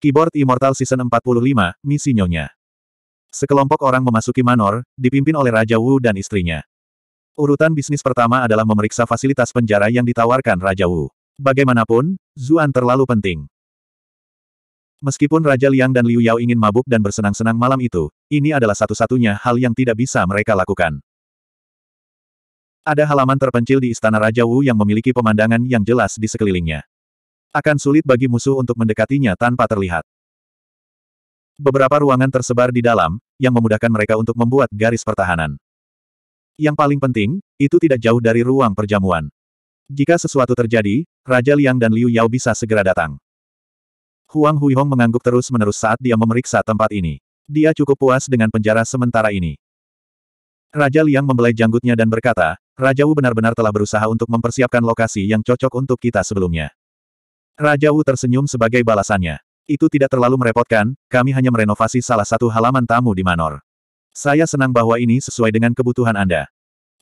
Keyboard Immortal Season 45, Misi Nyonya. Sekelompok orang memasuki manor, dipimpin oleh Raja Wu dan istrinya. Urutan bisnis pertama adalah memeriksa fasilitas penjara yang ditawarkan Raja Wu. Bagaimanapun, Zuan terlalu penting. Meskipun Raja Liang dan Liu Yao ingin mabuk dan bersenang-senang malam itu, ini adalah satu-satunya hal yang tidak bisa mereka lakukan. Ada halaman terpencil di Istana Raja Wu yang memiliki pemandangan yang jelas di sekelilingnya. Akan sulit bagi musuh untuk mendekatinya tanpa terlihat. Beberapa ruangan tersebar di dalam, yang memudahkan mereka untuk membuat garis pertahanan. Yang paling penting, itu tidak jauh dari ruang perjamuan. Jika sesuatu terjadi, Raja Liang dan Liu Yao bisa segera datang. Huang Huihong mengangguk terus-menerus saat dia memeriksa tempat ini. Dia cukup puas dengan penjara sementara ini. Raja Liang membelai janggutnya dan berkata, Raja Wu benar-benar telah berusaha untuk mempersiapkan lokasi yang cocok untuk kita sebelumnya. Raja Wu tersenyum sebagai balasannya. Itu tidak terlalu merepotkan, kami hanya merenovasi salah satu halaman tamu di Manor. Saya senang bahwa ini sesuai dengan kebutuhan Anda.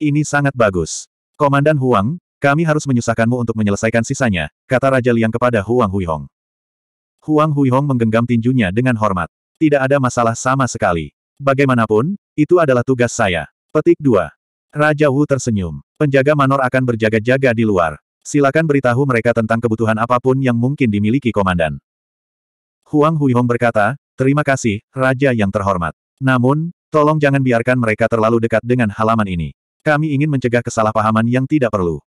Ini sangat bagus. Komandan Huang, kami harus menyusahkanmu untuk menyelesaikan sisanya, kata Raja Liang kepada Huang Huihong. Huang Huihong menggenggam tinjunya dengan hormat. Tidak ada masalah sama sekali. Bagaimanapun, itu adalah tugas saya. Petik 2. Raja Wu tersenyum. Penjaga Manor akan berjaga-jaga di luar. Silakan beritahu mereka tentang kebutuhan apapun yang mungkin dimiliki komandan. Huang Huihong berkata, terima kasih, Raja yang terhormat. Namun, tolong jangan biarkan mereka terlalu dekat dengan halaman ini. Kami ingin mencegah kesalahpahaman yang tidak perlu.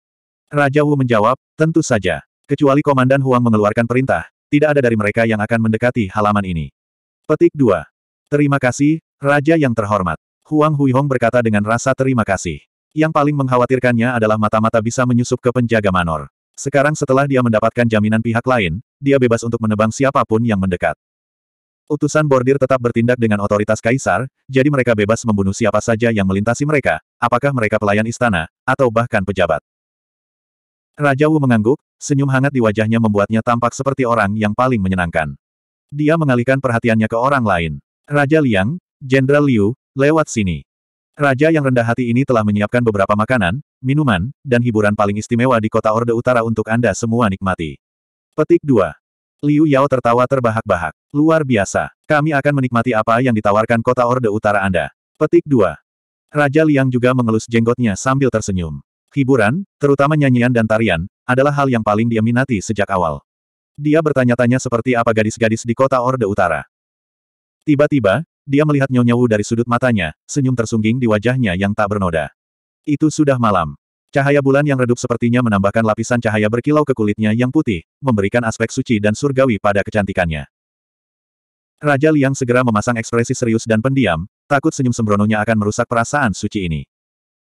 Raja Wu menjawab, tentu saja. Kecuali Komandan Huang mengeluarkan perintah, tidak ada dari mereka yang akan mendekati halaman ini. Petik 2. Terima kasih, Raja yang terhormat. Huang Huihong berkata dengan rasa terima kasih. Yang paling mengkhawatirkannya adalah mata-mata bisa menyusup ke penjaga manor. Sekarang setelah dia mendapatkan jaminan pihak lain, dia bebas untuk menebang siapapun yang mendekat. Utusan bordir tetap bertindak dengan otoritas kaisar, jadi mereka bebas membunuh siapa saja yang melintasi mereka, apakah mereka pelayan istana, atau bahkan pejabat. Raja Wu mengangguk, senyum hangat di wajahnya membuatnya tampak seperti orang yang paling menyenangkan. Dia mengalihkan perhatiannya ke orang lain. Raja Liang, Jenderal Liu, lewat sini. Raja yang rendah hati ini telah menyiapkan beberapa makanan, minuman, dan hiburan paling istimewa di kota Orde Utara untuk Anda semua nikmati. Petik 2. Liu Yao tertawa terbahak-bahak. Luar biasa. Kami akan menikmati apa yang ditawarkan kota Orde Utara Anda. Petik 2. Raja Liang juga mengelus jenggotnya sambil tersenyum. Hiburan, terutama nyanyian dan tarian, adalah hal yang paling dia sejak awal. Dia bertanya-tanya seperti apa gadis-gadis di kota Orde Utara. Tiba-tiba, dia melihat Nyonya Wu dari sudut matanya, senyum tersungging di wajahnya yang tak bernoda. Itu sudah malam. Cahaya bulan yang redup sepertinya menambahkan lapisan cahaya berkilau ke kulitnya yang putih, memberikan aspek suci dan surgawi pada kecantikannya. Raja Liang segera memasang ekspresi serius dan pendiam, takut senyum sembrononya akan merusak perasaan suci ini.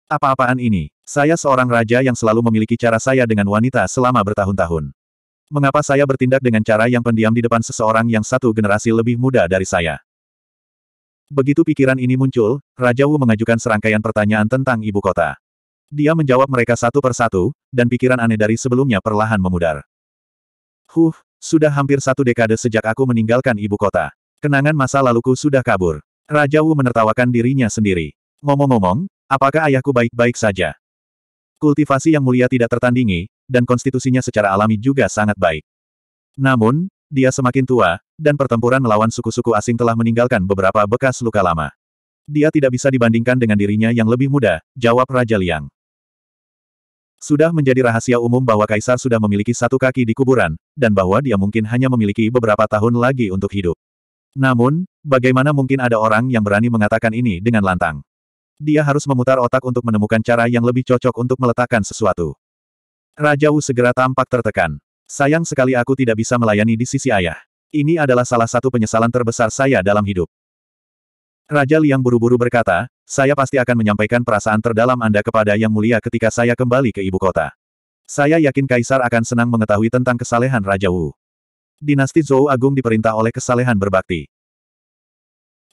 Apa-apaan ini? Saya seorang raja yang selalu memiliki cara saya dengan wanita selama bertahun-tahun. Mengapa saya bertindak dengan cara yang pendiam di depan seseorang yang satu generasi lebih muda dari saya? Begitu pikiran ini muncul, Raja Wu mengajukan serangkaian pertanyaan tentang ibu kota. Dia menjawab mereka satu persatu, dan pikiran aneh dari sebelumnya perlahan memudar. Huh, sudah hampir satu dekade sejak aku meninggalkan ibu kota. Kenangan masa laluku sudah kabur. Raja Wu menertawakan dirinya sendiri. Ngomong-ngomong, apakah ayahku baik-baik saja? Kultivasi yang mulia tidak tertandingi, dan konstitusinya secara alami juga sangat baik. Namun, dia semakin tua, dan pertempuran melawan suku-suku asing telah meninggalkan beberapa bekas luka lama. Dia tidak bisa dibandingkan dengan dirinya yang lebih muda, jawab Raja Liang. Sudah menjadi rahasia umum bahwa Kaisar sudah memiliki satu kaki di kuburan, dan bahwa dia mungkin hanya memiliki beberapa tahun lagi untuk hidup. Namun, bagaimana mungkin ada orang yang berani mengatakan ini dengan lantang? Dia harus memutar otak untuk menemukan cara yang lebih cocok untuk meletakkan sesuatu. Raja Wu segera tampak tertekan. Sayang sekali aku tidak bisa melayani di sisi ayah. Ini adalah salah satu penyesalan terbesar saya dalam hidup. Raja Liang buru-buru berkata, saya pasti akan menyampaikan perasaan terdalam Anda kepada Yang Mulia ketika saya kembali ke ibu kota. Saya yakin Kaisar akan senang mengetahui tentang kesalehan Raja Wu. Dinasti Zhou Agung diperintah oleh kesalehan berbakti.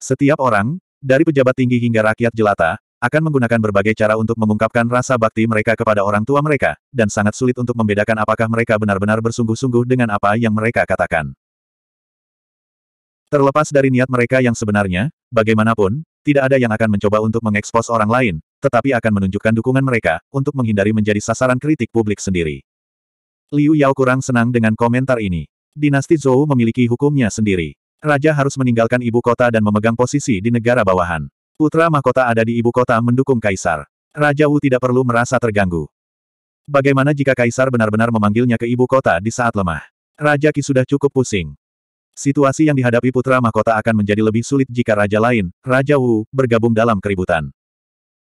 Setiap orang, dari pejabat tinggi hingga rakyat jelata, akan menggunakan berbagai cara untuk mengungkapkan rasa bakti mereka kepada orang tua mereka, dan sangat sulit untuk membedakan apakah mereka benar-benar bersungguh-sungguh dengan apa yang mereka katakan. Terlepas dari niat mereka yang sebenarnya, bagaimanapun, tidak ada yang akan mencoba untuk mengekspos orang lain, tetapi akan menunjukkan dukungan mereka, untuk menghindari menjadi sasaran kritik publik sendiri. Liu Yao kurang senang dengan komentar ini. Dinasti Zhou memiliki hukumnya sendiri. Raja harus meninggalkan ibu kota dan memegang posisi di negara bawahan. Putra mahkota ada di ibu kota mendukung kaisar. Raja Wu tidak perlu merasa terganggu. Bagaimana jika kaisar benar-benar memanggilnya ke ibu kota di saat lemah? Raja Qi sudah cukup pusing. Situasi yang dihadapi putra mahkota akan menjadi lebih sulit jika raja lain, Raja Wu, bergabung dalam keributan.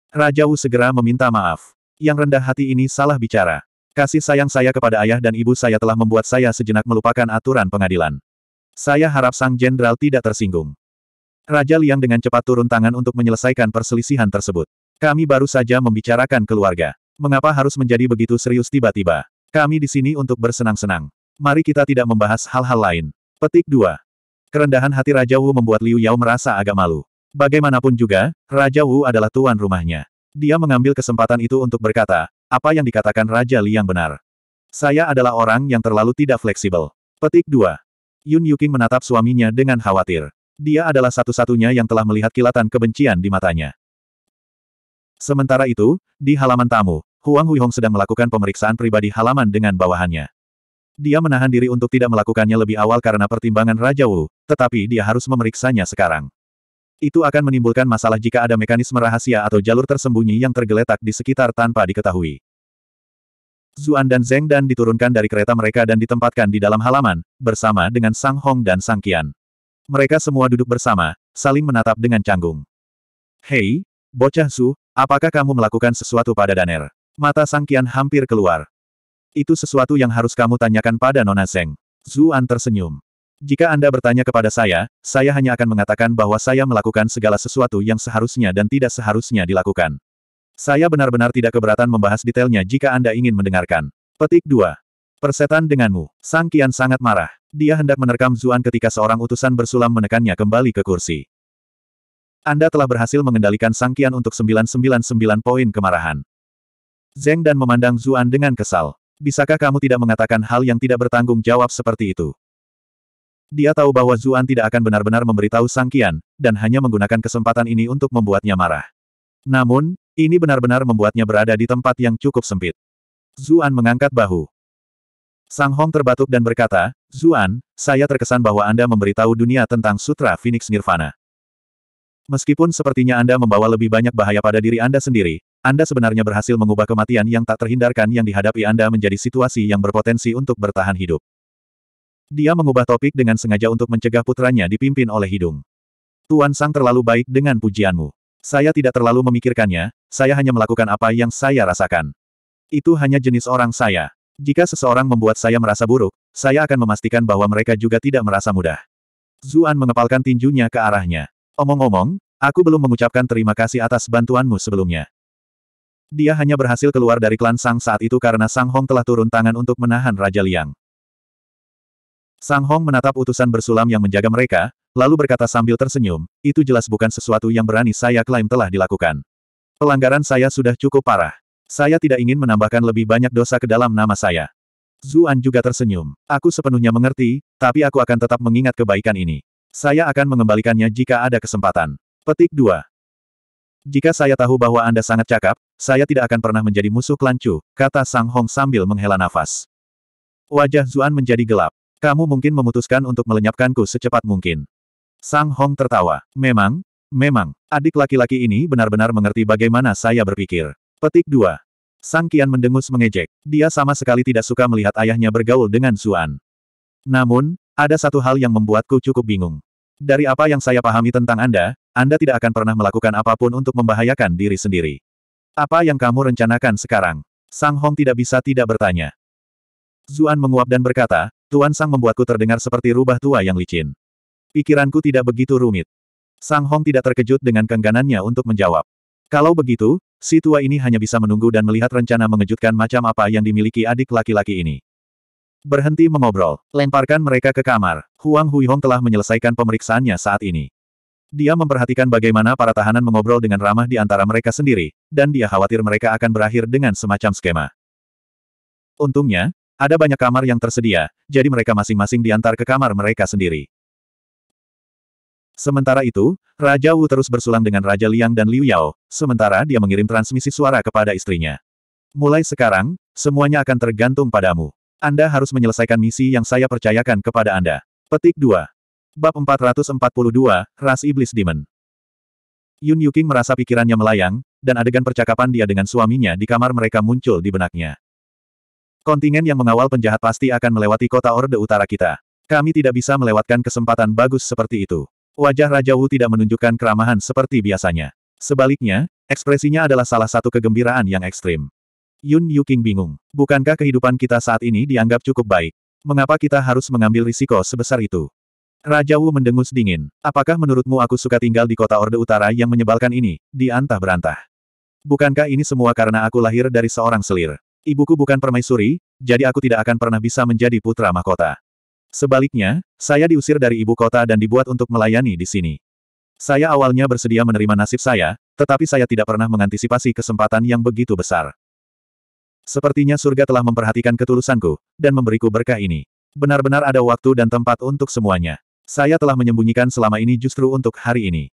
Raja Wu segera meminta maaf. Yang rendah hati ini salah bicara. Kasih sayang saya kepada ayah dan ibu saya telah membuat saya sejenak melupakan aturan pengadilan. Saya harap sang jenderal tidak tersinggung. Raja Liang dengan cepat turun tangan untuk menyelesaikan perselisihan tersebut. Kami baru saja membicarakan keluarga. Mengapa harus menjadi begitu serius tiba-tiba? Kami di sini untuk bersenang-senang. Mari kita tidak membahas hal-hal lain. Petik 2. Kerendahan hati Raja Wu membuat Liu Yao merasa agak malu. Bagaimanapun juga, Raja Wu adalah tuan rumahnya. Dia mengambil kesempatan itu untuk berkata, apa yang dikatakan Raja yang benar. Saya adalah orang yang terlalu tidak fleksibel. Petik 2. Yun Yuking menatap suaminya dengan khawatir. Dia adalah satu-satunya yang telah melihat kilatan kebencian di matanya. Sementara itu, di halaman tamu, Huang Huihong sedang melakukan pemeriksaan pribadi halaman dengan bawahannya. Dia menahan diri untuk tidak melakukannya lebih awal karena pertimbangan Raja Wu, tetapi dia harus memeriksanya sekarang. Itu akan menimbulkan masalah jika ada mekanisme rahasia atau jalur tersembunyi yang tergeletak di sekitar tanpa diketahui. Zuan dan Zeng Dan diturunkan dari kereta mereka dan ditempatkan di dalam halaman, bersama dengan Sang Hong dan Sang Qian. Mereka semua duduk bersama, saling menatap dengan canggung. Hei, bocah Su, apakah kamu melakukan sesuatu pada Daner? Mata Sang Qian hampir keluar. Itu sesuatu yang harus kamu tanyakan pada Nona Zeng. Zuan tersenyum. Jika Anda bertanya kepada saya, saya hanya akan mengatakan bahwa saya melakukan segala sesuatu yang seharusnya dan tidak seharusnya dilakukan. Saya benar-benar tidak keberatan membahas detailnya jika Anda ingin mendengarkan. Petik 2. Persetan denganmu. Sang Kian sangat marah. Dia hendak menerkam Zuan ketika seorang utusan bersulam menekannya kembali ke kursi. Anda telah berhasil mengendalikan Sang Kian untuk 999 poin kemarahan. Zeng dan memandang Zuan dengan kesal. Bisakah kamu tidak mengatakan hal yang tidak bertanggung jawab seperti itu? Dia tahu bahwa Zuan tidak akan benar-benar memberitahu Sang Kian, dan hanya menggunakan kesempatan ini untuk membuatnya marah. Namun, ini benar-benar membuatnya berada di tempat yang cukup sempit. Zuan mengangkat bahu. Sang Hong terbatuk dan berkata, Zuan, saya terkesan bahwa Anda memberitahu dunia tentang Sutra Phoenix Nirvana. Meskipun sepertinya Anda membawa lebih banyak bahaya pada diri Anda sendiri, anda sebenarnya berhasil mengubah kematian yang tak terhindarkan yang dihadapi Anda menjadi situasi yang berpotensi untuk bertahan hidup. Dia mengubah topik dengan sengaja untuk mencegah putranya dipimpin oleh hidung. Tuan Sang terlalu baik dengan pujianmu. Saya tidak terlalu memikirkannya, saya hanya melakukan apa yang saya rasakan. Itu hanya jenis orang saya. Jika seseorang membuat saya merasa buruk, saya akan memastikan bahwa mereka juga tidak merasa mudah. Zuan mengepalkan tinjunya ke arahnya. Omong-omong, aku belum mengucapkan terima kasih atas bantuanmu sebelumnya. Dia hanya berhasil keluar dari klan Sang saat itu karena Sang Hong telah turun tangan untuk menahan Raja Liang. Sang Hong menatap utusan bersulam yang menjaga mereka, lalu berkata sambil tersenyum, itu jelas bukan sesuatu yang berani saya klaim telah dilakukan. Pelanggaran saya sudah cukup parah. Saya tidak ingin menambahkan lebih banyak dosa ke dalam nama saya. Zuan juga tersenyum. Aku sepenuhnya mengerti, tapi aku akan tetap mengingat kebaikan ini. Saya akan mengembalikannya jika ada kesempatan. Petik 2. Jika saya tahu bahwa Anda sangat cakap, saya tidak akan pernah menjadi musuh klan kata Sang Hong sambil menghela nafas. Wajah Zuan menjadi gelap. Kamu mungkin memutuskan untuk melenyapkanku secepat mungkin. Sang Hong tertawa. Memang, memang, adik laki-laki ini benar-benar mengerti bagaimana saya berpikir. Petik 2. Sang Kian mendengus mengejek. Dia sama sekali tidak suka melihat ayahnya bergaul dengan Zuan. Namun, ada satu hal yang membuatku cukup bingung. Dari apa yang saya pahami tentang Anda, anda tidak akan pernah melakukan apapun untuk membahayakan diri sendiri. Apa yang kamu rencanakan sekarang? Sang Hong tidak bisa tidak bertanya. Zuan menguap dan berkata, Tuan Sang membuatku terdengar seperti rubah tua yang licin. Pikiranku tidak begitu rumit. Sang Hong tidak terkejut dengan kengganannya untuk menjawab. Kalau begitu, si tua ini hanya bisa menunggu dan melihat rencana mengejutkan macam apa yang dimiliki adik laki-laki ini. Berhenti mengobrol, lemparkan mereka ke kamar. Huang Huihong telah menyelesaikan pemeriksaannya saat ini. Dia memperhatikan bagaimana para tahanan mengobrol dengan ramah di antara mereka sendiri, dan dia khawatir mereka akan berakhir dengan semacam skema. Untungnya, ada banyak kamar yang tersedia, jadi mereka masing-masing diantar ke kamar mereka sendiri. Sementara itu, Raja Wu terus bersulang dengan Raja Liang dan Liu Yao, sementara dia mengirim transmisi suara kepada istrinya. Mulai sekarang, semuanya akan tergantung padamu. Anda harus menyelesaikan misi yang saya percayakan kepada Anda. Petik 2. Bab 442, Ras Iblis Demon. Yun Yuking merasa pikirannya melayang, dan adegan percakapan dia dengan suaminya di kamar mereka muncul di benaknya. Kontingen yang mengawal penjahat pasti akan melewati kota Orde Utara kita. Kami tidak bisa melewatkan kesempatan bagus seperti itu. Wajah Raja Wu tidak menunjukkan keramahan seperti biasanya. Sebaliknya, ekspresinya adalah salah satu kegembiraan yang ekstrim. Yun Yuking bingung. Bukankah kehidupan kita saat ini dianggap cukup baik? Mengapa kita harus mengambil risiko sebesar itu? Raja Wu mendengus dingin. Apakah menurutmu aku suka tinggal di kota Orde Utara yang menyebalkan ini, di antah berantah? Bukankah ini semua karena aku lahir dari seorang selir? Ibuku bukan permaisuri, jadi aku tidak akan pernah bisa menjadi putra mahkota. Sebaliknya, saya diusir dari ibu kota dan dibuat untuk melayani di sini. Saya awalnya bersedia menerima nasib saya, tetapi saya tidak pernah mengantisipasi kesempatan yang begitu besar. Sepertinya surga telah memperhatikan ketulusanku, dan memberiku berkah ini. Benar-benar ada waktu dan tempat untuk semuanya. Saya telah menyembunyikan selama ini justru untuk hari ini.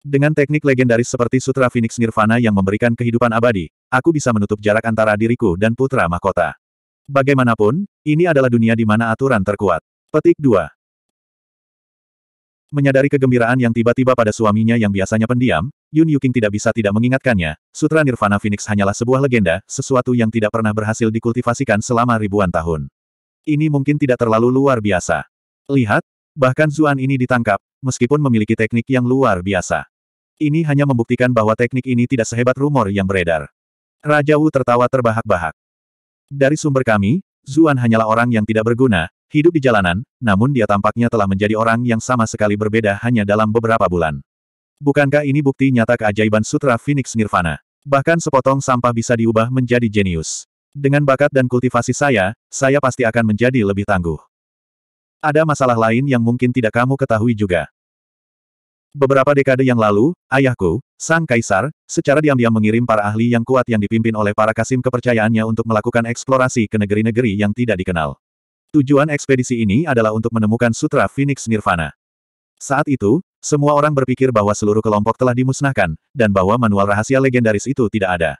Dengan teknik legendaris seperti Sutra Phoenix Nirvana yang memberikan kehidupan abadi, aku bisa menutup jarak antara diriku dan putra mahkota. Bagaimanapun, ini adalah dunia di mana aturan terkuat. Petik 2. Menyadari kegembiraan yang tiba-tiba pada suaminya yang biasanya pendiam, Yun Yuking tidak bisa tidak mengingatkannya, Sutra Nirvana Phoenix hanyalah sebuah legenda, sesuatu yang tidak pernah berhasil dikultivasikan selama ribuan tahun. Ini mungkin tidak terlalu luar biasa. Lihat, bahkan Zuan ini ditangkap, meskipun memiliki teknik yang luar biasa. Ini hanya membuktikan bahwa teknik ini tidak sehebat rumor yang beredar. Raja Wu tertawa terbahak-bahak. Dari sumber kami, Zuan hanyalah orang yang tidak berguna, hidup di jalanan, namun dia tampaknya telah menjadi orang yang sama sekali berbeda hanya dalam beberapa bulan. Bukankah ini bukti nyata keajaiban Sutra Phoenix Nirvana? Bahkan sepotong sampah bisa diubah menjadi jenius. Dengan bakat dan kultivasi saya, saya pasti akan menjadi lebih tangguh. Ada masalah lain yang mungkin tidak kamu ketahui juga. Beberapa dekade yang lalu, ayahku, sang kaisar, secara diam-diam mengirim para ahli yang kuat yang dipimpin oleh para kasim kepercayaannya untuk melakukan eksplorasi ke negeri-negeri yang tidak dikenal. Tujuan ekspedisi ini adalah untuk menemukan Sutra Phoenix Nirvana. Saat itu, semua orang berpikir bahwa seluruh kelompok telah dimusnahkan, dan bahwa manual rahasia legendaris itu tidak ada.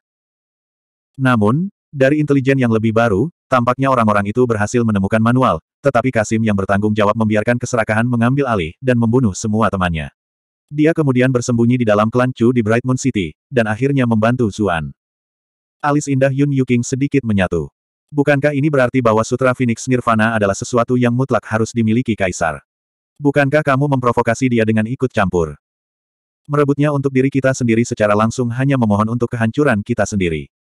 Namun, dari intelijen yang lebih baru, Tampaknya orang-orang itu berhasil menemukan manual, tetapi Kasim yang bertanggung jawab membiarkan keserakahan mengambil alih dan membunuh semua temannya. Dia kemudian bersembunyi di dalam klan Chu di Bright Moon City, dan akhirnya membantu Zuan. Alis indah Yun Yuking sedikit menyatu. Bukankah ini berarti bahwa Sutra Phoenix Nirvana adalah sesuatu yang mutlak harus dimiliki Kaisar? Bukankah kamu memprovokasi dia dengan ikut campur? Merebutnya untuk diri kita sendiri secara langsung hanya memohon untuk kehancuran kita sendiri.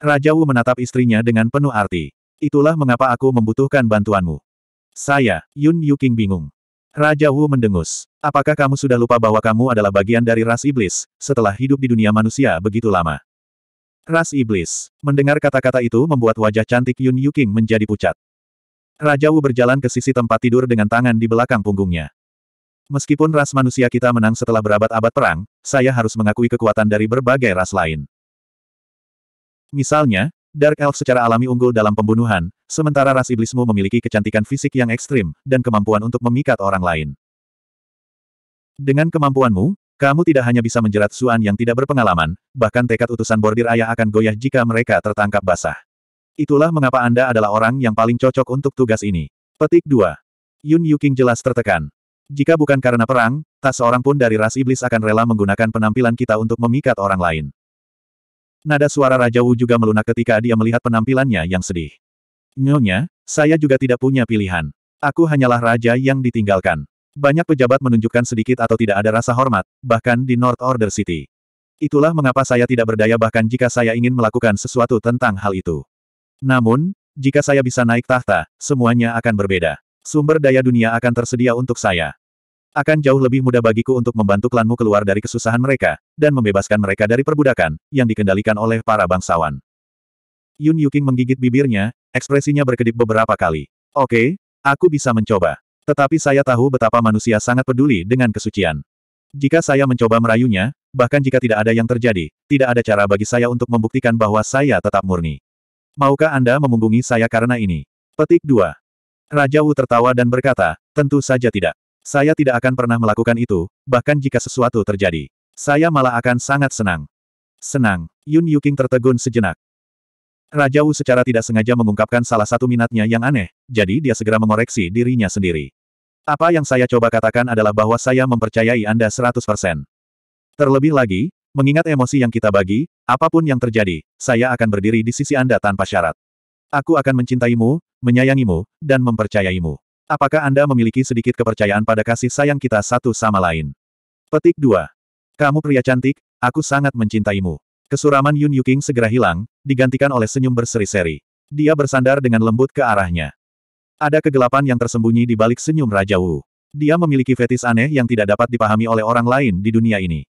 Raja Wu menatap istrinya dengan penuh arti. Itulah mengapa aku membutuhkan bantuanmu. Saya, Yun Yuking bingung. Raja Wu mendengus. Apakah kamu sudah lupa bahwa kamu adalah bagian dari ras iblis, setelah hidup di dunia manusia begitu lama? Ras iblis. Mendengar kata-kata itu membuat wajah cantik Yun Yuking menjadi pucat. Raja Wu berjalan ke sisi tempat tidur dengan tangan di belakang punggungnya. Meskipun ras manusia kita menang setelah berabad-abad perang, saya harus mengakui kekuatan dari berbagai ras lain. Misalnya, Dark Elf secara alami unggul dalam pembunuhan, sementara ras iblismu memiliki kecantikan fisik yang ekstrim, dan kemampuan untuk memikat orang lain. Dengan kemampuanmu, kamu tidak hanya bisa menjerat Suan yang tidak berpengalaman, bahkan tekad utusan bordir ayah akan goyah jika mereka tertangkap basah. Itulah mengapa Anda adalah orang yang paling cocok untuk tugas ini. Petik 2. Yun Yuking jelas tertekan. Jika bukan karena perang, tak seorang pun dari ras iblis akan rela menggunakan penampilan kita untuk memikat orang lain. Nada suara Raja Wu juga melunak ketika dia melihat penampilannya yang sedih. Nyonya, saya juga tidak punya pilihan. Aku hanyalah raja yang ditinggalkan. Banyak pejabat menunjukkan sedikit atau tidak ada rasa hormat, bahkan di North Order City. Itulah mengapa saya tidak berdaya bahkan jika saya ingin melakukan sesuatu tentang hal itu. Namun, jika saya bisa naik tahta, semuanya akan berbeda. Sumber daya dunia akan tersedia untuk saya. Akan jauh lebih mudah bagiku untuk membantu klanmu keluar dari kesusahan mereka, dan membebaskan mereka dari perbudakan, yang dikendalikan oleh para bangsawan. Yun Yuking menggigit bibirnya, ekspresinya berkedip beberapa kali. Oke, okay, aku bisa mencoba. Tetapi saya tahu betapa manusia sangat peduli dengan kesucian. Jika saya mencoba merayunya, bahkan jika tidak ada yang terjadi, tidak ada cara bagi saya untuk membuktikan bahwa saya tetap murni. Maukah Anda memunggungi saya karena ini? Petik 2. Raja Wu tertawa dan berkata, tentu saja tidak. Saya tidak akan pernah melakukan itu, bahkan jika sesuatu terjadi. Saya malah akan sangat senang. Senang, Yun Yuking tertegun sejenak. Raja Wu secara tidak sengaja mengungkapkan salah satu minatnya yang aneh, jadi dia segera mengoreksi dirinya sendiri. Apa yang saya coba katakan adalah bahwa saya mempercayai Anda 100%. Terlebih lagi, mengingat emosi yang kita bagi, apapun yang terjadi, saya akan berdiri di sisi Anda tanpa syarat. Aku akan mencintaimu, menyayangimu, dan mempercayaimu. Apakah Anda memiliki sedikit kepercayaan pada kasih sayang kita satu sama lain? Petik 2. Kamu pria cantik, aku sangat mencintaimu. Kesuraman Yun Yuking segera hilang, digantikan oleh senyum berseri-seri. Dia bersandar dengan lembut ke arahnya. Ada kegelapan yang tersembunyi di balik senyum Raja Wu. Dia memiliki fetis aneh yang tidak dapat dipahami oleh orang lain di dunia ini.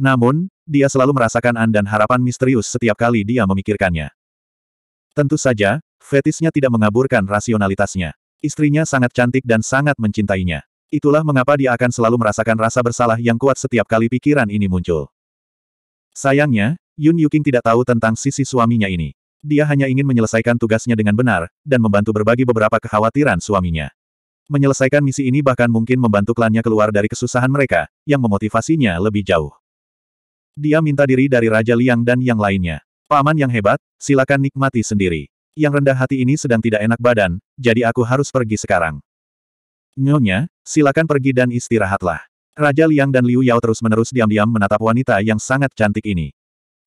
Namun, dia selalu merasakan an dan harapan misterius setiap kali dia memikirkannya. Tentu saja, fetisnya tidak mengaburkan rasionalitasnya. Istrinya sangat cantik dan sangat mencintainya. Itulah mengapa dia akan selalu merasakan rasa bersalah yang kuat setiap kali pikiran ini muncul. Sayangnya, Yun Yuking tidak tahu tentang sisi suaminya ini. Dia hanya ingin menyelesaikan tugasnya dengan benar, dan membantu berbagi beberapa kekhawatiran suaminya. Menyelesaikan misi ini bahkan mungkin membantu klannya keluar dari kesusahan mereka, yang memotivasinya lebih jauh. Dia minta diri dari Raja Liang dan yang lainnya. Paman yang hebat, silakan nikmati sendiri yang rendah hati ini sedang tidak enak badan, jadi aku harus pergi sekarang. Nyonya, silakan pergi dan istirahatlah. Raja Liang dan Liu Yao terus-menerus diam-diam menatap wanita yang sangat cantik ini.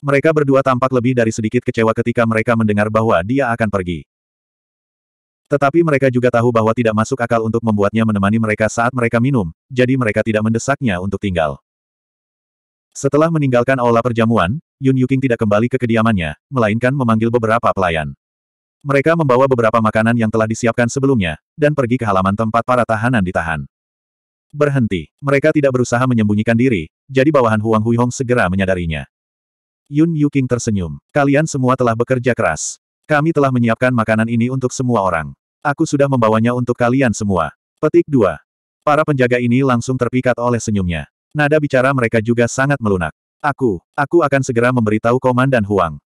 Mereka berdua tampak lebih dari sedikit kecewa ketika mereka mendengar bahwa dia akan pergi. Tetapi mereka juga tahu bahwa tidak masuk akal untuk membuatnya menemani mereka saat mereka minum, jadi mereka tidak mendesaknya untuk tinggal. Setelah meninggalkan aula perjamuan, Yun Yuking tidak kembali ke kediamannya, melainkan memanggil beberapa pelayan. Mereka membawa beberapa makanan yang telah disiapkan sebelumnya, dan pergi ke halaman tempat para tahanan ditahan. Berhenti. Mereka tidak berusaha menyembunyikan diri, jadi bawahan Huang Hong segera menyadarinya. Yun Yuking tersenyum. Kalian semua telah bekerja keras. Kami telah menyiapkan makanan ini untuk semua orang. Aku sudah membawanya untuk kalian semua. Petik 2. Para penjaga ini langsung terpikat oleh senyumnya. Nada bicara mereka juga sangat melunak. Aku, aku akan segera memberitahu Komandan Huang.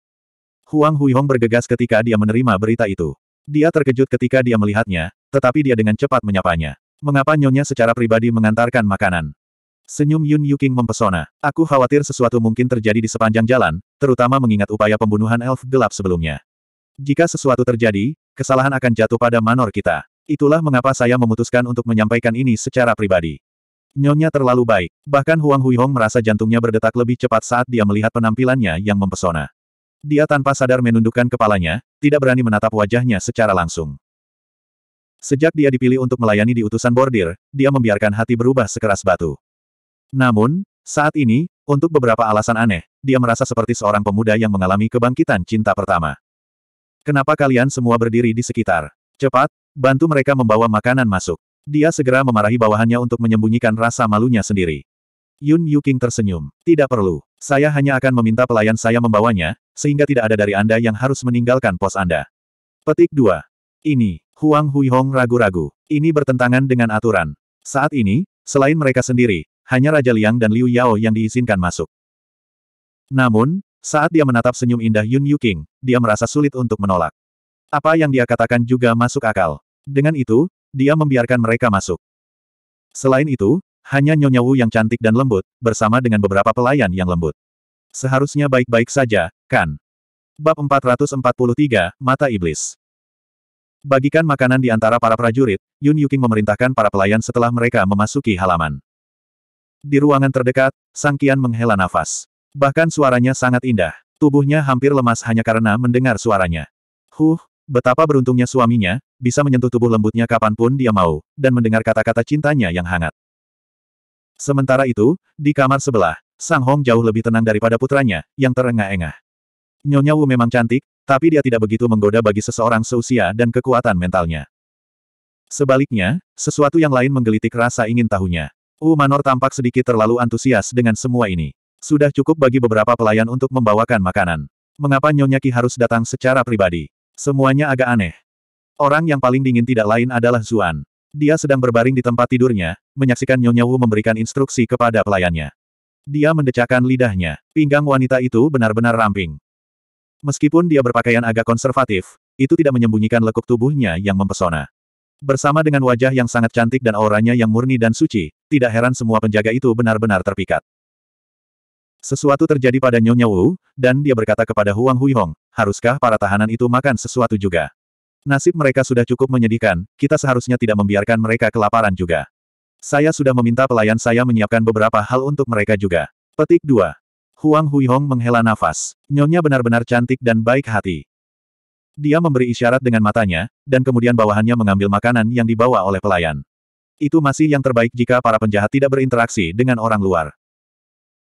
Huang Huihong bergegas ketika dia menerima berita itu. Dia terkejut ketika dia melihatnya, tetapi dia dengan cepat menyapanya. Mengapa nyonya secara pribadi mengantarkan makanan? Senyum Yun Yuking mempesona. Aku khawatir sesuatu mungkin terjadi di sepanjang jalan, terutama mengingat upaya pembunuhan elf gelap sebelumnya. Jika sesuatu terjadi, kesalahan akan jatuh pada manor kita. Itulah mengapa saya memutuskan untuk menyampaikan ini secara pribadi. Nyonya terlalu baik, bahkan Huang Huihong merasa jantungnya berdetak lebih cepat saat dia melihat penampilannya yang mempesona. Dia tanpa sadar menundukkan kepalanya, tidak berani menatap wajahnya secara langsung. Sejak dia dipilih untuk melayani di utusan bordir, dia membiarkan hati berubah sekeras batu. Namun, saat ini, untuk beberapa alasan aneh, dia merasa seperti seorang pemuda yang mengalami kebangkitan cinta pertama. Kenapa kalian semua berdiri di sekitar? Cepat, bantu mereka membawa makanan masuk. Dia segera memarahi bawahannya untuk menyembunyikan rasa malunya sendiri. Yun Yuking tersenyum. Tidak perlu. Saya hanya akan meminta pelayan saya membawanya, sehingga tidak ada dari Anda yang harus meninggalkan pos Anda. Petik 2. Ini, Huang Huihong ragu-ragu. Ini bertentangan dengan aturan. Saat ini, selain mereka sendiri, hanya Raja Liang dan Liu Yao yang diizinkan masuk. Namun, saat dia menatap senyum indah Yun Yu King, dia merasa sulit untuk menolak. Apa yang dia katakan juga masuk akal. Dengan itu, dia membiarkan mereka masuk. Selain itu, hanya Nyonya Wu yang cantik dan lembut, bersama dengan beberapa pelayan yang lembut. Seharusnya baik-baik saja, kan? Bab 443, Mata Iblis Bagikan makanan di antara para prajurit, Yun Yuking memerintahkan para pelayan setelah mereka memasuki halaman. Di ruangan terdekat, Sang Kian menghela nafas. Bahkan suaranya sangat indah. Tubuhnya hampir lemas hanya karena mendengar suaranya. Huh, betapa beruntungnya suaminya, bisa menyentuh tubuh lembutnya kapanpun dia mau, dan mendengar kata-kata cintanya yang hangat. Sementara itu, di kamar sebelah, Sang Hong jauh lebih tenang daripada putranya, yang terengah-engah. Nyonya Wu memang cantik, tapi dia tidak begitu menggoda bagi seseorang seusia dan kekuatan mentalnya. Sebaliknya, sesuatu yang lain menggelitik rasa ingin tahunya. Wu Manor tampak sedikit terlalu antusias dengan semua ini. Sudah cukup bagi beberapa pelayan untuk membawakan makanan. Mengapa Nyonya Ki harus datang secara pribadi? Semuanya agak aneh. Orang yang paling dingin tidak lain adalah Zuan. Dia sedang berbaring di tempat tidurnya, menyaksikan Nyonya Wu memberikan instruksi kepada pelayannya. Dia mendecakkan lidahnya. Pinggang wanita itu benar-benar ramping. Meskipun dia berpakaian agak konservatif, itu tidak menyembunyikan lekuk tubuhnya yang mempesona. Bersama dengan wajah yang sangat cantik dan auranya yang murni dan suci, tidak heran semua penjaga itu benar-benar terpikat. Sesuatu terjadi pada Nyonya Wu, dan dia berkata kepada Huang Huihong, haruskah para tahanan itu makan sesuatu juga? Nasib mereka sudah cukup menyedihkan, kita seharusnya tidak membiarkan mereka kelaparan juga. Saya sudah meminta pelayan saya menyiapkan beberapa hal untuk mereka juga. Petik 2. Huang Huihong menghela nafas. Nyonya benar-benar cantik dan baik hati. Dia memberi isyarat dengan matanya, dan kemudian bawahannya mengambil makanan yang dibawa oleh pelayan. Itu masih yang terbaik jika para penjahat tidak berinteraksi dengan orang luar.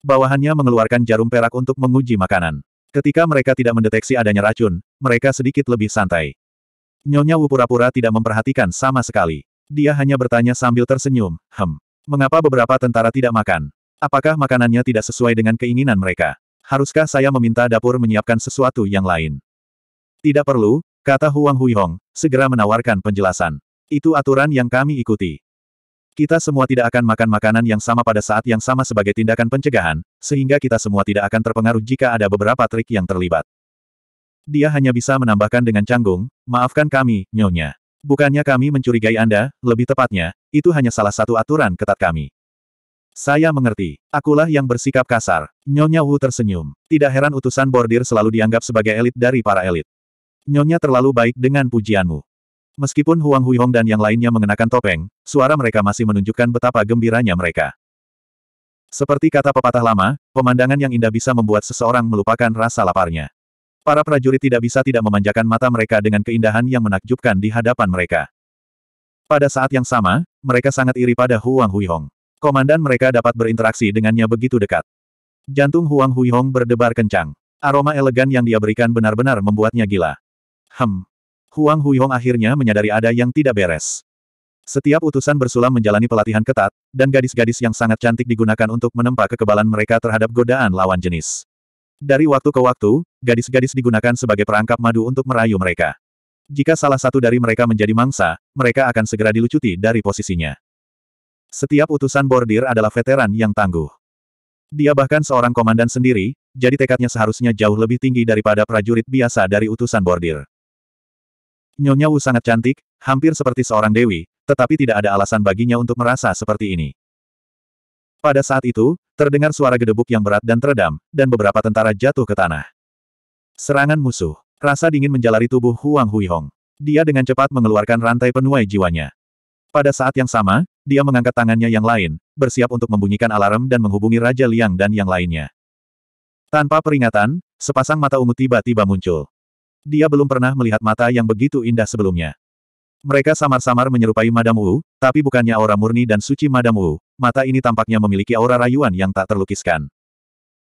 Bawahannya mengeluarkan jarum perak untuk menguji makanan. Ketika mereka tidak mendeteksi adanya racun, mereka sedikit lebih santai. Nyonya Wu pura-pura tidak memperhatikan sama sekali. Dia hanya bertanya sambil tersenyum, hem. Mengapa beberapa tentara tidak makan? Apakah makanannya tidak sesuai dengan keinginan mereka? Haruskah saya meminta dapur menyiapkan sesuatu yang lain? Tidak perlu, kata Huang Huihong, segera menawarkan penjelasan. Itu aturan yang kami ikuti. Kita semua tidak akan makan makanan yang sama pada saat yang sama sebagai tindakan pencegahan, sehingga kita semua tidak akan terpengaruh jika ada beberapa trik yang terlibat. Dia hanya bisa menambahkan dengan canggung, maafkan kami, nyonya. Bukannya kami mencurigai Anda, lebih tepatnya, itu hanya salah satu aturan ketat kami. Saya mengerti. Akulah yang bersikap kasar. Nyonya Wu tersenyum. Tidak heran utusan bordir selalu dianggap sebagai elit dari para elit. Nyonya terlalu baik dengan pujianmu. Meskipun Huang Hong dan yang lainnya mengenakan topeng, suara mereka masih menunjukkan betapa gembiranya mereka. Seperti kata pepatah lama, pemandangan yang indah bisa membuat seseorang melupakan rasa laparnya. Para prajurit tidak bisa tidak memanjakan mata mereka dengan keindahan yang menakjubkan di hadapan mereka. Pada saat yang sama, mereka sangat iri pada Huang Huihong. Komandan mereka dapat berinteraksi dengannya begitu dekat. Jantung Huang Huihong berdebar kencang. Aroma elegan yang dia berikan benar-benar membuatnya gila. Hem. Huang Huihong akhirnya menyadari ada yang tidak beres. Setiap utusan bersulam menjalani pelatihan ketat, dan gadis-gadis yang sangat cantik digunakan untuk menempa kekebalan mereka terhadap godaan lawan jenis. Dari waktu ke waktu, gadis-gadis digunakan sebagai perangkap madu untuk merayu mereka. Jika salah satu dari mereka menjadi mangsa, mereka akan segera dilucuti dari posisinya. Setiap utusan bordir adalah veteran yang tangguh. Dia bahkan seorang komandan sendiri, jadi tekadnya seharusnya jauh lebih tinggi daripada prajurit biasa dari utusan bordir. Nyonya Wu sangat cantik, hampir seperti seorang dewi, tetapi tidak ada alasan baginya untuk merasa seperti ini. Pada saat itu, terdengar suara gedebuk yang berat dan teredam, dan beberapa tentara jatuh ke tanah. Serangan musuh. Rasa dingin menjalari tubuh Huang Huihong. Dia dengan cepat mengeluarkan rantai penuai jiwanya. Pada saat yang sama, dia mengangkat tangannya yang lain, bersiap untuk membunyikan alarm dan menghubungi Raja Liang dan yang lainnya. Tanpa peringatan, sepasang mata ungu tiba-tiba muncul. Dia belum pernah melihat mata yang begitu indah sebelumnya. Mereka samar-samar menyerupai madam Wu, tapi bukannya aura murni dan suci madam Wu, mata ini tampaknya memiliki aura rayuan yang tak terlukiskan.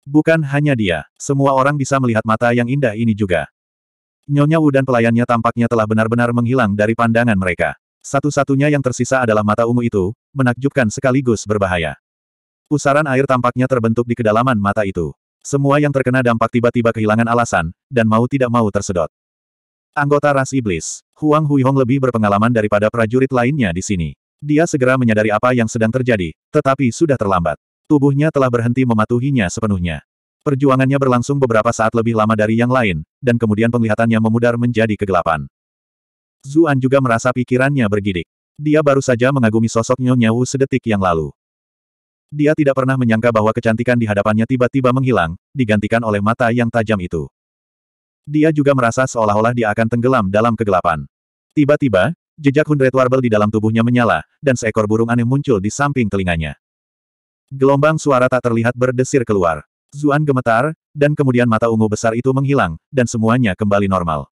Bukan hanya dia, semua orang bisa melihat mata yang indah ini juga. Nyonya Wu dan pelayannya tampaknya telah benar-benar menghilang dari pandangan mereka. Satu-satunya yang tersisa adalah mata ungu itu, menakjubkan sekaligus berbahaya. Pusaran air tampaknya terbentuk di kedalaman mata itu. Semua yang terkena dampak tiba-tiba kehilangan alasan, dan mau tidak mau tersedot. Anggota ras iblis, Huang Huihong lebih berpengalaman daripada prajurit lainnya di sini. Dia segera menyadari apa yang sedang terjadi, tetapi sudah terlambat. Tubuhnya telah berhenti mematuhinya sepenuhnya. Perjuangannya berlangsung beberapa saat lebih lama dari yang lain, dan kemudian penglihatannya memudar menjadi kegelapan. Zuan juga merasa pikirannya bergidik. Dia baru saja mengagumi sosok Nyonya Wu sedetik yang lalu. Dia tidak pernah menyangka bahwa kecantikan di hadapannya tiba-tiba menghilang, digantikan oleh mata yang tajam itu. Dia juga merasa seolah-olah dia akan tenggelam dalam kegelapan. Tiba-tiba, jejak hundred Warble di dalam tubuhnya menyala, dan seekor burung aneh muncul di samping telinganya. Gelombang suara tak terlihat berdesir keluar. Zuan gemetar, dan kemudian mata ungu besar itu menghilang, dan semuanya kembali normal.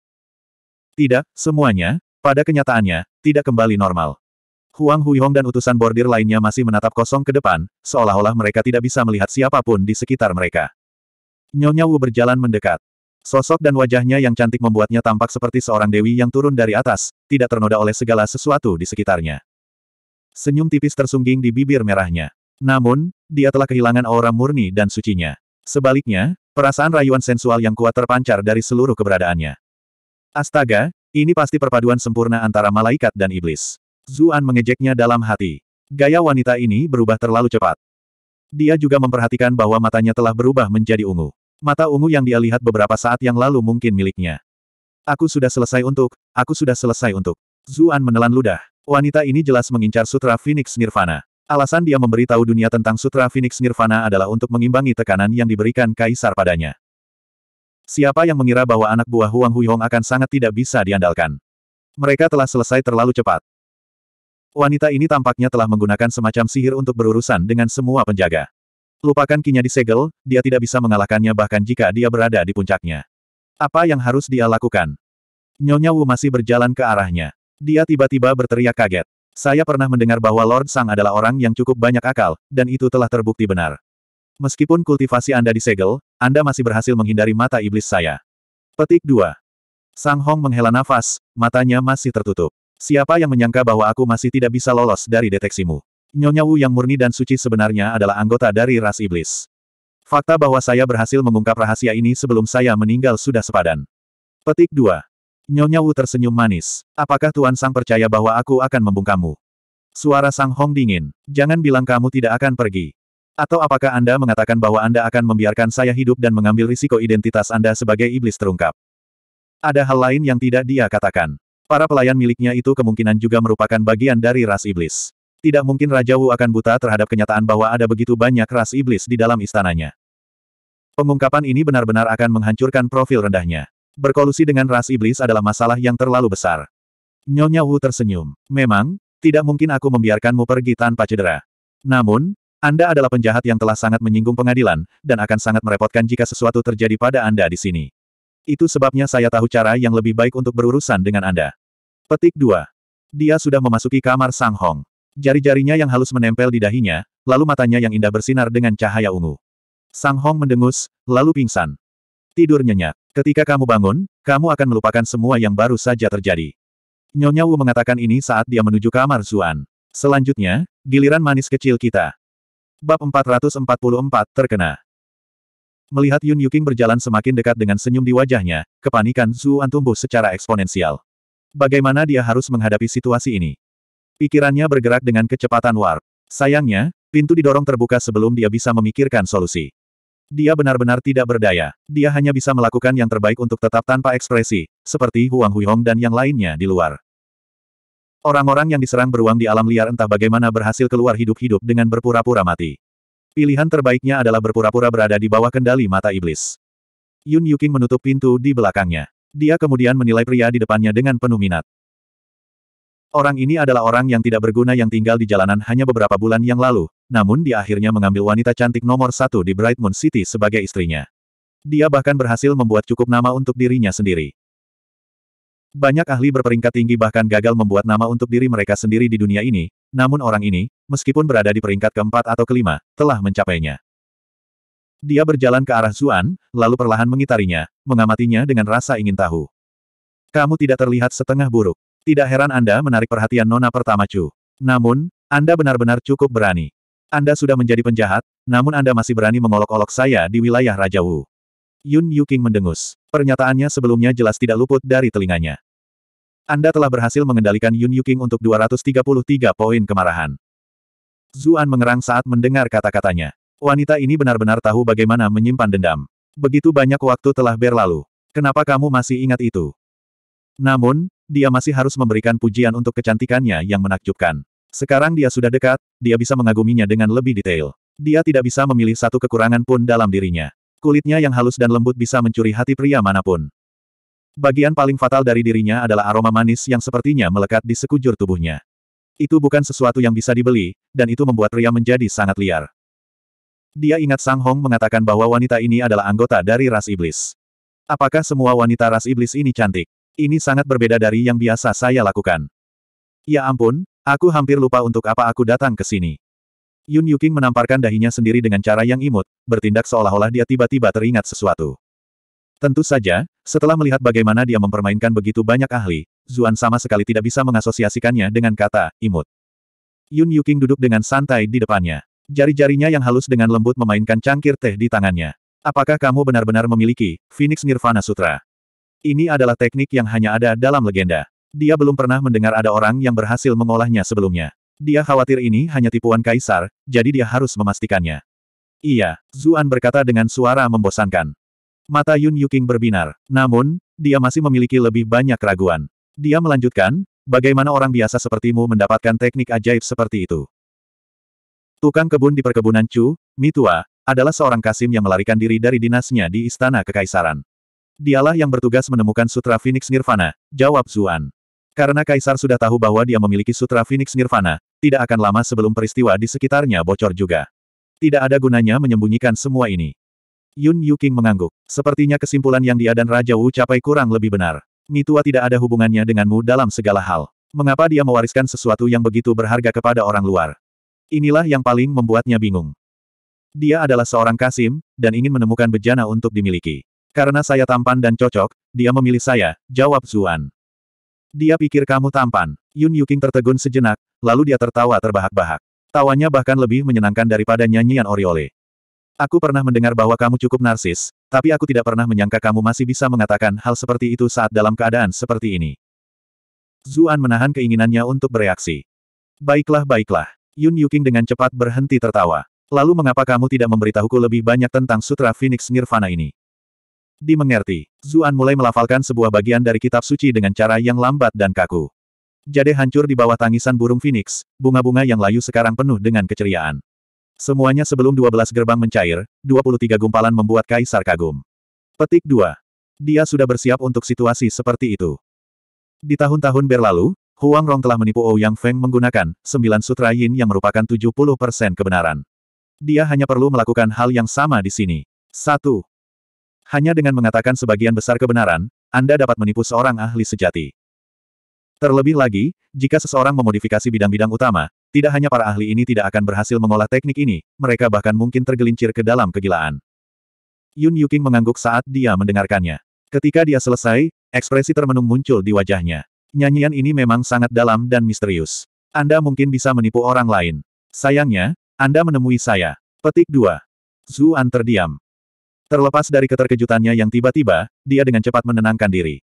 Tidak, semuanya, pada kenyataannya, tidak kembali normal. Huang Huihong dan utusan bordir lainnya masih menatap kosong ke depan, seolah-olah mereka tidak bisa melihat siapapun di sekitar mereka. Nyonya Wu berjalan mendekat. Sosok dan wajahnya yang cantik membuatnya tampak seperti seorang dewi yang turun dari atas, tidak ternoda oleh segala sesuatu di sekitarnya. Senyum tipis tersungging di bibir merahnya. Namun, dia telah kehilangan aura murni dan sucinya. Sebaliknya, perasaan rayuan sensual yang kuat terpancar dari seluruh keberadaannya. Astaga, ini pasti perpaduan sempurna antara malaikat dan iblis. Zuan mengejeknya dalam hati. Gaya wanita ini berubah terlalu cepat. Dia juga memperhatikan bahwa matanya telah berubah menjadi ungu. Mata ungu yang dia lihat beberapa saat yang lalu mungkin miliknya. Aku sudah selesai untuk, aku sudah selesai untuk. Zuan menelan ludah. Wanita ini jelas mengincar Sutra Phoenix Nirvana. Alasan dia memberitahu dunia tentang Sutra Phoenix Nirvana adalah untuk mengimbangi tekanan yang diberikan Kaisar padanya. Siapa yang mengira bahwa anak buah Huang Huihong akan sangat tidak bisa diandalkan. Mereka telah selesai terlalu cepat. Wanita ini tampaknya telah menggunakan semacam sihir untuk berurusan dengan semua penjaga. Lupakan kinya di segel, dia tidak bisa mengalahkannya bahkan jika dia berada di puncaknya. Apa yang harus dia lakukan? Nyonya Wu masih berjalan ke arahnya. Dia tiba-tiba berteriak kaget. Saya pernah mendengar bahwa Lord Sang adalah orang yang cukup banyak akal, dan itu telah terbukti benar. Meskipun kultivasi Anda di segel, Anda masih berhasil menghindari mata iblis saya. Petik 2. Sang Hong menghela nafas, matanya masih tertutup. Siapa yang menyangka bahwa aku masih tidak bisa lolos dari deteksimu? Nyonya Wu yang murni dan suci sebenarnya adalah anggota dari ras iblis. Fakta bahwa saya berhasil mengungkap rahasia ini sebelum saya meninggal sudah sepadan. Petik 2. Nyonya Wu tersenyum manis. Apakah Tuan Sang percaya bahwa aku akan membungkamu? Suara Sang Hong dingin. Jangan bilang kamu tidak akan pergi. Atau apakah Anda mengatakan bahwa Anda akan membiarkan saya hidup dan mengambil risiko identitas Anda sebagai iblis terungkap? Ada hal lain yang tidak dia katakan. Para pelayan miliknya itu kemungkinan juga merupakan bagian dari ras iblis. Tidak mungkin Raja Wu akan buta terhadap kenyataan bahwa ada begitu banyak ras iblis di dalam istananya. Pengungkapan ini benar-benar akan menghancurkan profil rendahnya. Berkolusi dengan ras iblis adalah masalah yang terlalu besar. Nyonya Wu tersenyum. Memang, tidak mungkin aku membiarkanmu pergi tanpa cedera. Namun, Anda adalah penjahat yang telah sangat menyinggung pengadilan, dan akan sangat merepotkan jika sesuatu terjadi pada Anda di sini. Itu sebabnya saya tahu cara yang lebih baik untuk berurusan dengan Anda. Petik 2. Dia sudah memasuki kamar Sang Hong. Jari-jarinya yang halus menempel di dahinya, lalu matanya yang indah bersinar dengan cahaya ungu. Sang Hong mendengus, lalu pingsan. Tidur nyenyak. Ketika kamu bangun, kamu akan melupakan semua yang baru saja terjadi. Nyonya Wu mengatakan ini saat dia menuju kamar Zuan. Selanjutnya, giliran manis kecil kita. Bab 444 terkena. Melihat Yun Yuking berjalan semakin dekat dengan senyum di wajahnya, kepanikan Zuan tumbuh secara eksponensial. Bagaimana dia harus menghadapi situasi ini? Pikirannya bergerak dengan kecepatan warp. Sayangnya, pintu didorong terbuka sebelum dia bisa memikirkan solusi. Dia benar-benar tidak berdaya. Dia hanya bisa melakukan yang terbaik untuk tetap tanpa ekspresi, seperti Huang Huihong dan yang lainnya di luar. Orang-orang yang diserang beruang di alam liar entah bagaimana berhasil keluar hidup-hidup dengan berpura-pura mati. Pilihan terbaiknya adalah berpura-pura berada di bawah kendali mata iblis. Yun Yuking menutup pintu di belakangnya. Dia kemudian menilai pria di depannya dengan penuh minat. Orang ini adalah orang yang tidak berguna yang tinggal di jalanan hanya beberapa bulan yang lalu, namun dia akhirnya mengambil wanita cantik nomor satu di Bright Moon City sebagai istrinya. Dia bahkan berhasil membuat cukup nama untuk dirinya sendiri. Banyak ahli berperingkat tinggi bahkan gagal membuat nama untuk diri mereka sendiri di dunia ini, namun orang ini, meskipun berada di peringkat keempat atau kelima, telah mencapainya. Dia berjalan ke arah Zuan, lalu perlahan mengitarinya, mengamatinya dengan rasa ingin tahu. Kamu tidak terlihat setengah buruk. Tidak heran Anda menarik perhatian nona pertama Chu. Namun, Anda benar-benar cukup berani. Anda sudah menjadi penjahat, namun Anda masih berani mengolok-olok saya di wilayah Raja Wu. Yun Yuking mendengus. Pernyataannya sebelumnya jelas tidak luput dari telinganya. Anda telah berhasil mengendalikan Yun Yuking untuk 233 poin kemarahan. Zuan mengerang saat mendengar kata-katanya. Wanita ini benar-benar tahu bagaimana menyimpan dendam. Begitu banyak waktu telah berlalu. Kenapa kamu masih ingat itu? Namun, dia masih harus memberikan pujian untuk kecantikannya yang menakjubkan. Sekarang dia sudah dekat, dia bisa mengaguminya dengan lebih detail. Dia tidak bisa memilih satu kekurangan pun dalam dirinya. Kulitnya yang halus dan lembut bisa mencuri hati pria manapun. Bagian paling fatal dari dirinya adalah aroma manis yang sepertinya melekat di sekujur tubuhnya. Itu bukan sesuatu yang bisa dibeli, dan itu membuat pria menjadi sangat liar. Dia ingat Sang Hong mengatakan bahwa wanita ini adalah anggota dari ras iblis. Apakah semua wanita ras iblis ini cantik? Ini sangat berbeda dari yang biasa saya lakukan. Ya ampun, aku hampir lupa untuk apa aku datang ke sini. Yun Yuking menamparkan dahinya sendiri dengan cara yang imut, bertindak seolah-olah dia tiba-tiba teringat sesuatu. Tentu saja, setelah melihat bagaimana dia mempermainkan begitu banyak ahli, Zuan sama sekali tidak bisa mengasosiasikannya dengan kata, imut. Yun Yuking duduk dengan santai di depannya. Jari-jarinya yang halus dengan lembut memainkan cangkir teh di tangannya. Apakah kamu benar-benar memiliki Phoenix Nirvana Sutra? Ini adalah teknik yang hanya ada dalam legenda. Dia belum pernah mendengar ada orang yang berhasil mengolahnya sebelumnya. Dia khawatir ini hanya tipuan kaisar, jadi dia harus memastikannya. Iya, Zuan berkata dengan suara membosankan. Mata Yun Yuking berbinar. Namun, dia masih memiliki lebih banyak keraguan. Dia melanjutkan, bagaimana orang biasa sepertimu mendapatkan teknik ajaib seperti itu? Tukang kebun di perkebunan Chu, Mitua, adalah seorang kasim yang melarikan diri dari dinasnya di Istana Kekaisaran. Dialah yang bertugas menemukan Sutra Phoenix Nirvana, jawab Zuan. Karena Kaisar sudah tahu bahwa dia memiliki Sutra Phoenix Nirvana, tidak akan lama sebelum peristiwa di sekitarnya bocor juga. Tidak ada gunanya menyembunyikan semua ini. Yun Yuking mengangguk. Sepertinya kesimpulan yang dia dan Raja Wu capai kurang lebih benar. Mitua tidak ada hubungannya denganmu dalam segala hal. Mengapa dia mewariskan sesuatu yang begitu berharga kepada orang luar? Inilah yang paling membuatnya bingung. Dia adalah seorang kasim, dan ingin menemukan bejana untuk dimiliki. Karena saya tampan dan cocok, dia memilih saya, jawab Zuan. Dia pikir kamu tampan. Yun Yuking tertegun sejenak, lalu dia tertawa terbahak-bahak. Tawanya bahkan lebih menyenangkan daripada nyanyian Oriole. Aku pernah mendengar bahwa kamu cukup narsis, tapi aku tidak pernah menyangka kamu masih bisa mengatakan hal seperti itu saat dalam keadaan seperti ini. Zuan menahan keinginannya untuk bereaksi. Baiklah baiklah. Yun Yuking dengan cepat berhenti tertawa. Lalu mengapa kamu tidak memberitahuku lebih banyak tentang Sutra Phoenix Nirvana ini? Dimengerti, Zuan mulai melafalkan sebuah bagian dari kitab suci dengan cara yang lambat dan kaku. Jade hancur di bawah tangisan burung phoenix, bunga-bunga yang layu sekarang penuh dengan keceriaan. Semuanya sebelum 12 gerbang mencair, 23 gumpalan membuat kaisar kagum. Petik 2. Dia sudah bersiap untuk situasi seperti itu. Di tahun-tahun berlalu, Huang Rong telah menipu Ouyang Feng menggunakan 9 sutra yin yang merupakan 70% kebenaran. Dia hanya perlu melakukan hal yang sama di sini. 1. Hanya dengan mengatakan sebagian besar kebenaran, Anda dapat menipu seorang ahli sejati. Terlebih lagi, jika seseorang memodifikasi bidang-bidang utama, tidak hanya para ahli ini tidak akan berhasil mengolah teknik ini, mereka bahkan mungkin tergelincir ke dalam kegilaan. Yun Yuking mengangguk saat dia mendengarkannya. Ketika dia selesai, ekspresi termenung muncul di wajahnya. Nyanyian ini memang sangat dalam dan misterius. Anda mungkin bisa menipu orang lain. Sayangnya, Anda menemui saya. Petik 2. Zuan terdiam. Terlepas dari keterkejutannya yang tiba-tiba, dia dengan cepat menenangkan diri.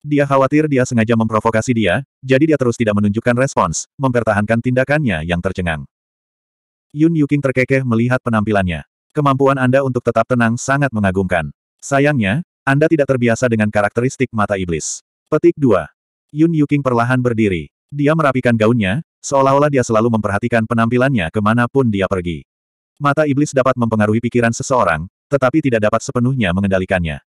Dia khawatir dia sengaja memprovokasi dia, jadi dia terus tidak menunjukkan respons, mempertahankan tindakannya yang tercengang. Yun Yuking terkekeh melihat penampilannya. Kemampuan Anda untuk tetap tenang sangat mengagumkan. Sayangnya, Anda tidak terbiasa dengan karakteristik mata iblis. Petik 2. Yun Yuking perlahan berdiri. Dia merapikan gaunnya, seolah-olah dia selalu memperhatikan penampilannya kemanapun dia pergi. Mata iblis dapat mempengaruhi pikiran seseorang, tetapi tidak dapat sepenuhnya mengendalikannya.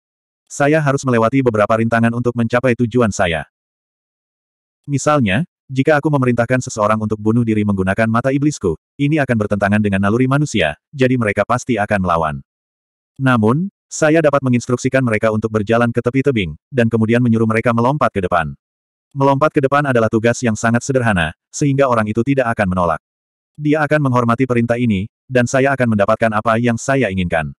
Saya harus melewati beberapa rintangan untuk mencapai tujuan saya. Misalnya, jika aku memerintahkan seseorang untuk bunuh diri menggunakan mata iblisku, ini akan bertentangan dengan naluri manusia, jadi mereka pasti akan melawan. Namun, saya dapat menginstruksikan mereka untuk berjalan ke tepi tebing, dan kemudian menyuruh mereka melompat ke depan. Melompat ke depan adalah tugas yang sangat sederhana, sehingga orang itu tidak akan menolak. Dia akan menghormati perintah ini, dan saya akan mendapatkan apa yang saya inginkan.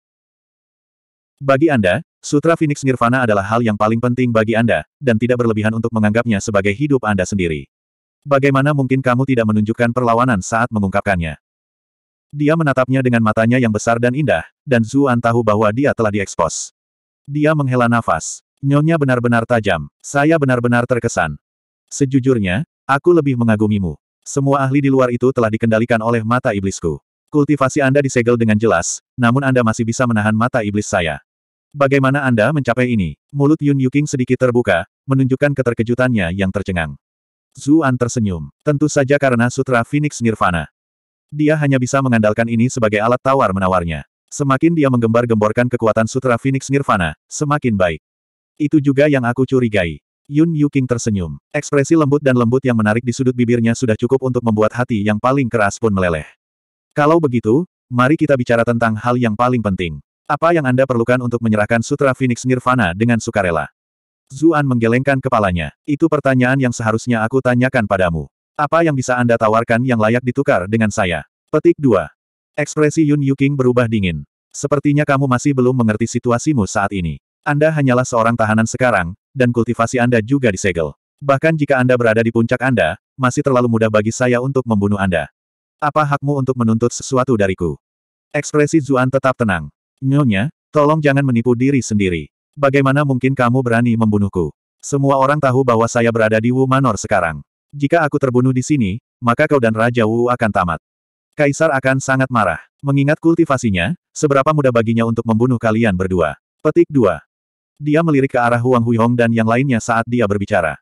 Bagi Anda, Sutra Phoenix Nirvana adalah hal yang paling penting bagi Anda, dan tidak berlebihan untuk menganggapnya sebagai hidup Anda sendiri. Bagaimana mungkin kamu tidak menunjukkan perlawanan saat mengungkapkannya? Dia menatapnya dengan matanya yang besar dan indah, dan Zuan tahu bahwa dia telah diekspos. Dia menghela nafas. Nyonya benar-benar tajam. Saya benar-benar terkesan. Sejujurnya, aku lebih mengagumimu. Semua ahli di luar itu telah dikendalikan oleh mata iblisku. Kultivasi Anda disegel dengan jelas, namun Anda masih bisa menahan mata iblis saya. Bagaimana Anda mencapai ini? Mulut Yun Yuking sedikit terbuka, menunjukkan keterkejutannya yang tercengang. Zuan tersenyum, tentu saja karena Sutra Phoenix Nirvana. Dia hanya bisa mengandalkan ini sebagai alat tawar menawarnya. Semakin dia menggembar-gemborkan kekuatan Sutra Phoenix Nirvana, semakin baik. Itu juga yang aku curigai. Yun Yuking tersenyum. Ekspresi lembut dan lembut yang menarik di sudut bibirnya sudah cukup untuk membuat hati yang paling keras pun meleleh. Kalau begitu, mari kita bicara tentang hal yang paling penting. Apa yang Anda perlukan untuk menyerahkan Sutra Phoenix Nirvana dengan sukarela? Zuan menggelengkan kepalanya. Itu pertanyaan yang seharusnya aku tanyakan padamu. Apa yang bisa Anda tawarkan yang layak ditukar dengan saya? Petik 2. Ekspresi Yun Yuking berubah dingin. Sepertinya kamu masih belum mengerti situasimu saat ini. Anda hanyalah seorang tahanan sekarang, dan kultivasi Anda juga disegel. Bahkan jika Anda berada di puncak Anda, masih terlalu mudah bagi saya untuk membunuh Anda. Apa hakmu untuk menuntut sesuatu dariku? Ekspresi Zuan tetap tenang. Nyonya, tolong jangan menipu diri sendiri. Bagaimana mungkin kamu berani membunuhku? Semua orang tahu bahwa saya berada di Wu Manor sekarang. Jika aku terbunuh di sini, maka kau dan Raja Wu akan tamat. Kaisar akan sangat marah. Mengingat kultivasinya, seberapa mudah baginya untuk membunuh kalian berdua. Petik 2. Dia melirik ke arah Huang Huihong dan yang lainnya saat dia berbicara.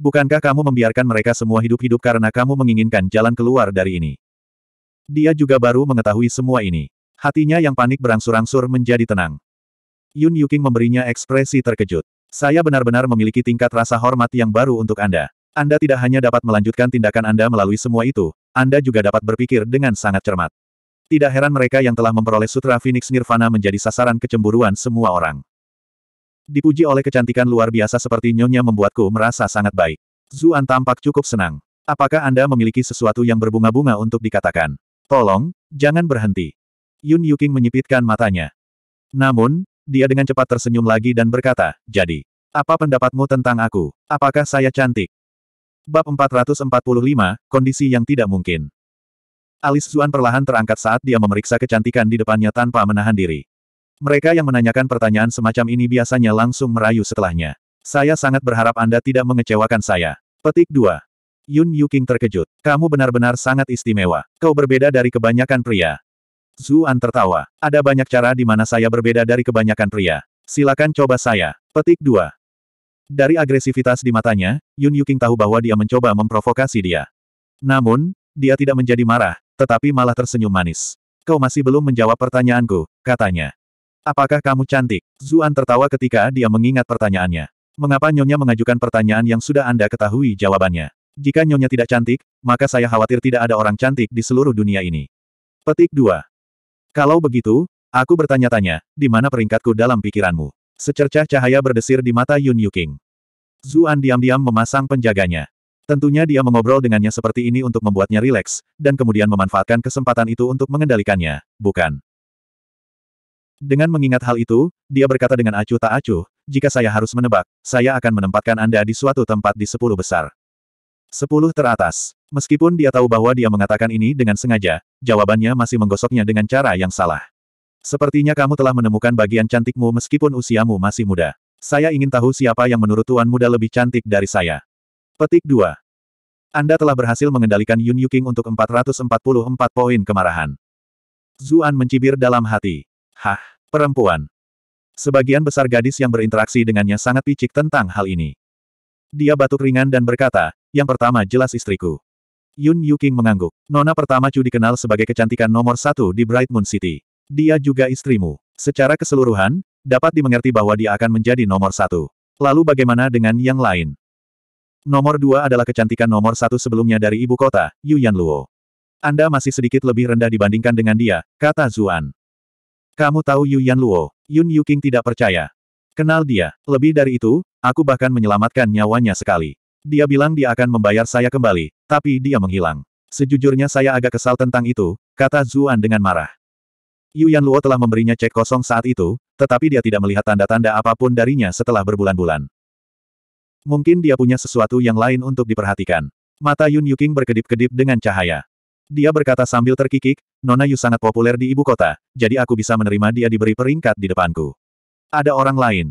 Bukankah kamu membiarkan mereka semua hidup-hidup karena kamu menginginkan jalan keluar dari ini? Dia juga baru mengetahui semua ini. Hatinya yang panik berangsur-angsur menjadi tenang. Yun Yuking memberinya ekspresi terkejut. Saya benar-benar memiliki tingkat rasa hormat yang baru untuk Anda. Anda tidak hanya dapat melanjutkan tindakan Anda melalui semua itu, Anda juga dapat berpikir dengan sangat cermat. Tidak heran mereka yang telah memperoleh Sutra Phoenix Nirvana menjadi sasaran kecemburuan semua orang. Dipuji oleh kecantikan luar biasa seperti nyonya membuatku merasa sangat baik. Zuan tampak cukup senang. Apakah Anda memiliki sesuatu yang berbunga-bunga untuk dikatakan? Tolong, jangan berhenti. Yun Yuking menyipitkan matanya. Namun, dia dengan cepat tersenyum lagi dan berkata, Jadi, apa pendapatmu tentang aku? Apakah saya cantik? Bab 445, Kondisi yang tidak mungkin. Alis Zuan perlahan terangkat saat dia memeriksa kecantikan di depannya tanpa menahan diri. Mereka yang menanyakan pertanyaan semacam ini biasanya langsung merayu setelahnya. Saya sangat berharap Anda tidak mengecewakan saya. Petik 2. Yun Yuking terkejut. Kamu benar-benar sangat istimewa. Kau berbeda dari kebanyakan pria. Zuan tertawa. Ada banyak cara di mana saya berbeda dari kebanyakan pria. Silakan coba saya. Petik 2. Dari agresivitas di matanya, Yun Yuking tahu bahwa dia mencoba memprovokasi dia. Namun, dia tidak menjadi marah, tetapi malah tersenyum manis. Kau masih belum menjawab pertanyaanku, katanya. Apakah kamu cantik? Zuan tertawa ketika dia mengingat pertanyaannya. Mengapa Nyonya mengajukan pertanyaan yang sudah Anda ketahui jawabannya? Jika Nyonya tidak cantik, maka saya khawatir tidak ada orang cantik di seluruh dunia ini. Petik 2. Kalau begitu, aku bertanya-tanya, di mana peringkatku dalam pikiranmu? Secercah cahaya berdesir di mata Yun Yuking. Zuan diam-diam memasang penjaganya. Tentunya dia mengobrol dengannya seperti ini untuk membuatnya rileks, dan kemudian memanfaatkan kesempatan itu untuk mengendalikannya, bukan? Dengan mengingat hal itu, dia berkata dengan acuh tak acuh, jika saya harus menebak, saya akan menempatkan Anda di suatu tempat di sepuluh besar. Sepuluh teratas. Meskipun dia tahu bahwa dia mengatakan ini dengan sengaja, jawabannya masih menggosoknya dengan cara yang salah. Sepertinya kamu telah menemukan bagian cantikmu meskipun usiamu masih muda. Saya ingin tahu siapa yang menurut Tuan Muda lebih cantik dari saya. Petik 2. Anda telah berhasil mengendalikan Yun Yuking untuk 444 poin kemarahan. Zuan mencibir dalam hati. Hah, perempuan. Sebagian besar gadis yang berinteraksi dengannya sangat picik tentang hal ini. Dia batuk ringan dan berkata, yang pertama jelas istriku. Yun Yuking mengangguk. Nona pertama Chu dikenal sebagai kecantikan nomor satu di Bright Moon City. Dia juga istrimu. Secara keseluruhan, dapat dimengerti bahwa dia akan menjadi nomor satu. Lalu bagaimana dengan yang lain? Nomor dua adalah kecantikan nomor satu sebelumnya dari ibu kota, Yuan Luo. Anda masih sedikit lebih rendah dibandingkan dengan dia, kata Zuan. Kamu tahu Yuan Luo? Yun Yuking tidak percaya. Kenal dia. Lebih dari itu, aku bahkan menyelamatkan nyawanya sekali. Dia bilang dia akan membayar saya kembali, tapi dia menghilang. Sejujurnya saya agak kesal tentang itu, kata Zuan dengan marah. Yu Yan Luo telah memberinya cek kosong saat itu, tetapi dia tidak melihat tanda-tanda apapun darinya setelah berbulan-bulan. Mungkin dia punya sesuatu yang lain untuk diperhatikan. Mata Yun Yuking berkedip-kedip dengan cahaya. Dia berkata sambil terkikik, Nona Yu sangat populer di ibu kota, jadi aku bisa menerima dia diberi peringkat di depanku. Ada orang lain.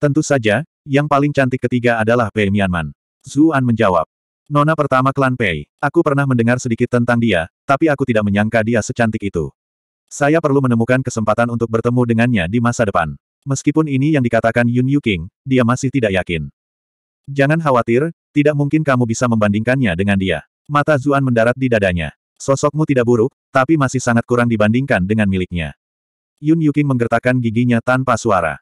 Tentu saja, yang paling cantik ketiga adalah Pei Mianman. Zuan menjawab. Nona pertama klan Pei. Aku pernah mendengar sedikit tentang dia, tapi aku tidak menyangka dia secantik itu. Saya perlu menemukan kesempatan untuk bertemu dengannya di masa depan. Meskipun ini yang dikatakan Yun Yu King, dia masih tidak yakin. Jangan khawatir, tidak mungkin kamu bisa membandingkannya dengan dia. Mata Zuan mendarat di dadanya. Sosokmu tidak buruk, tapi masih sangat kurang dibandingkan dengan miliknya. Yun Yu King menggertakkan giginya tanpa suara.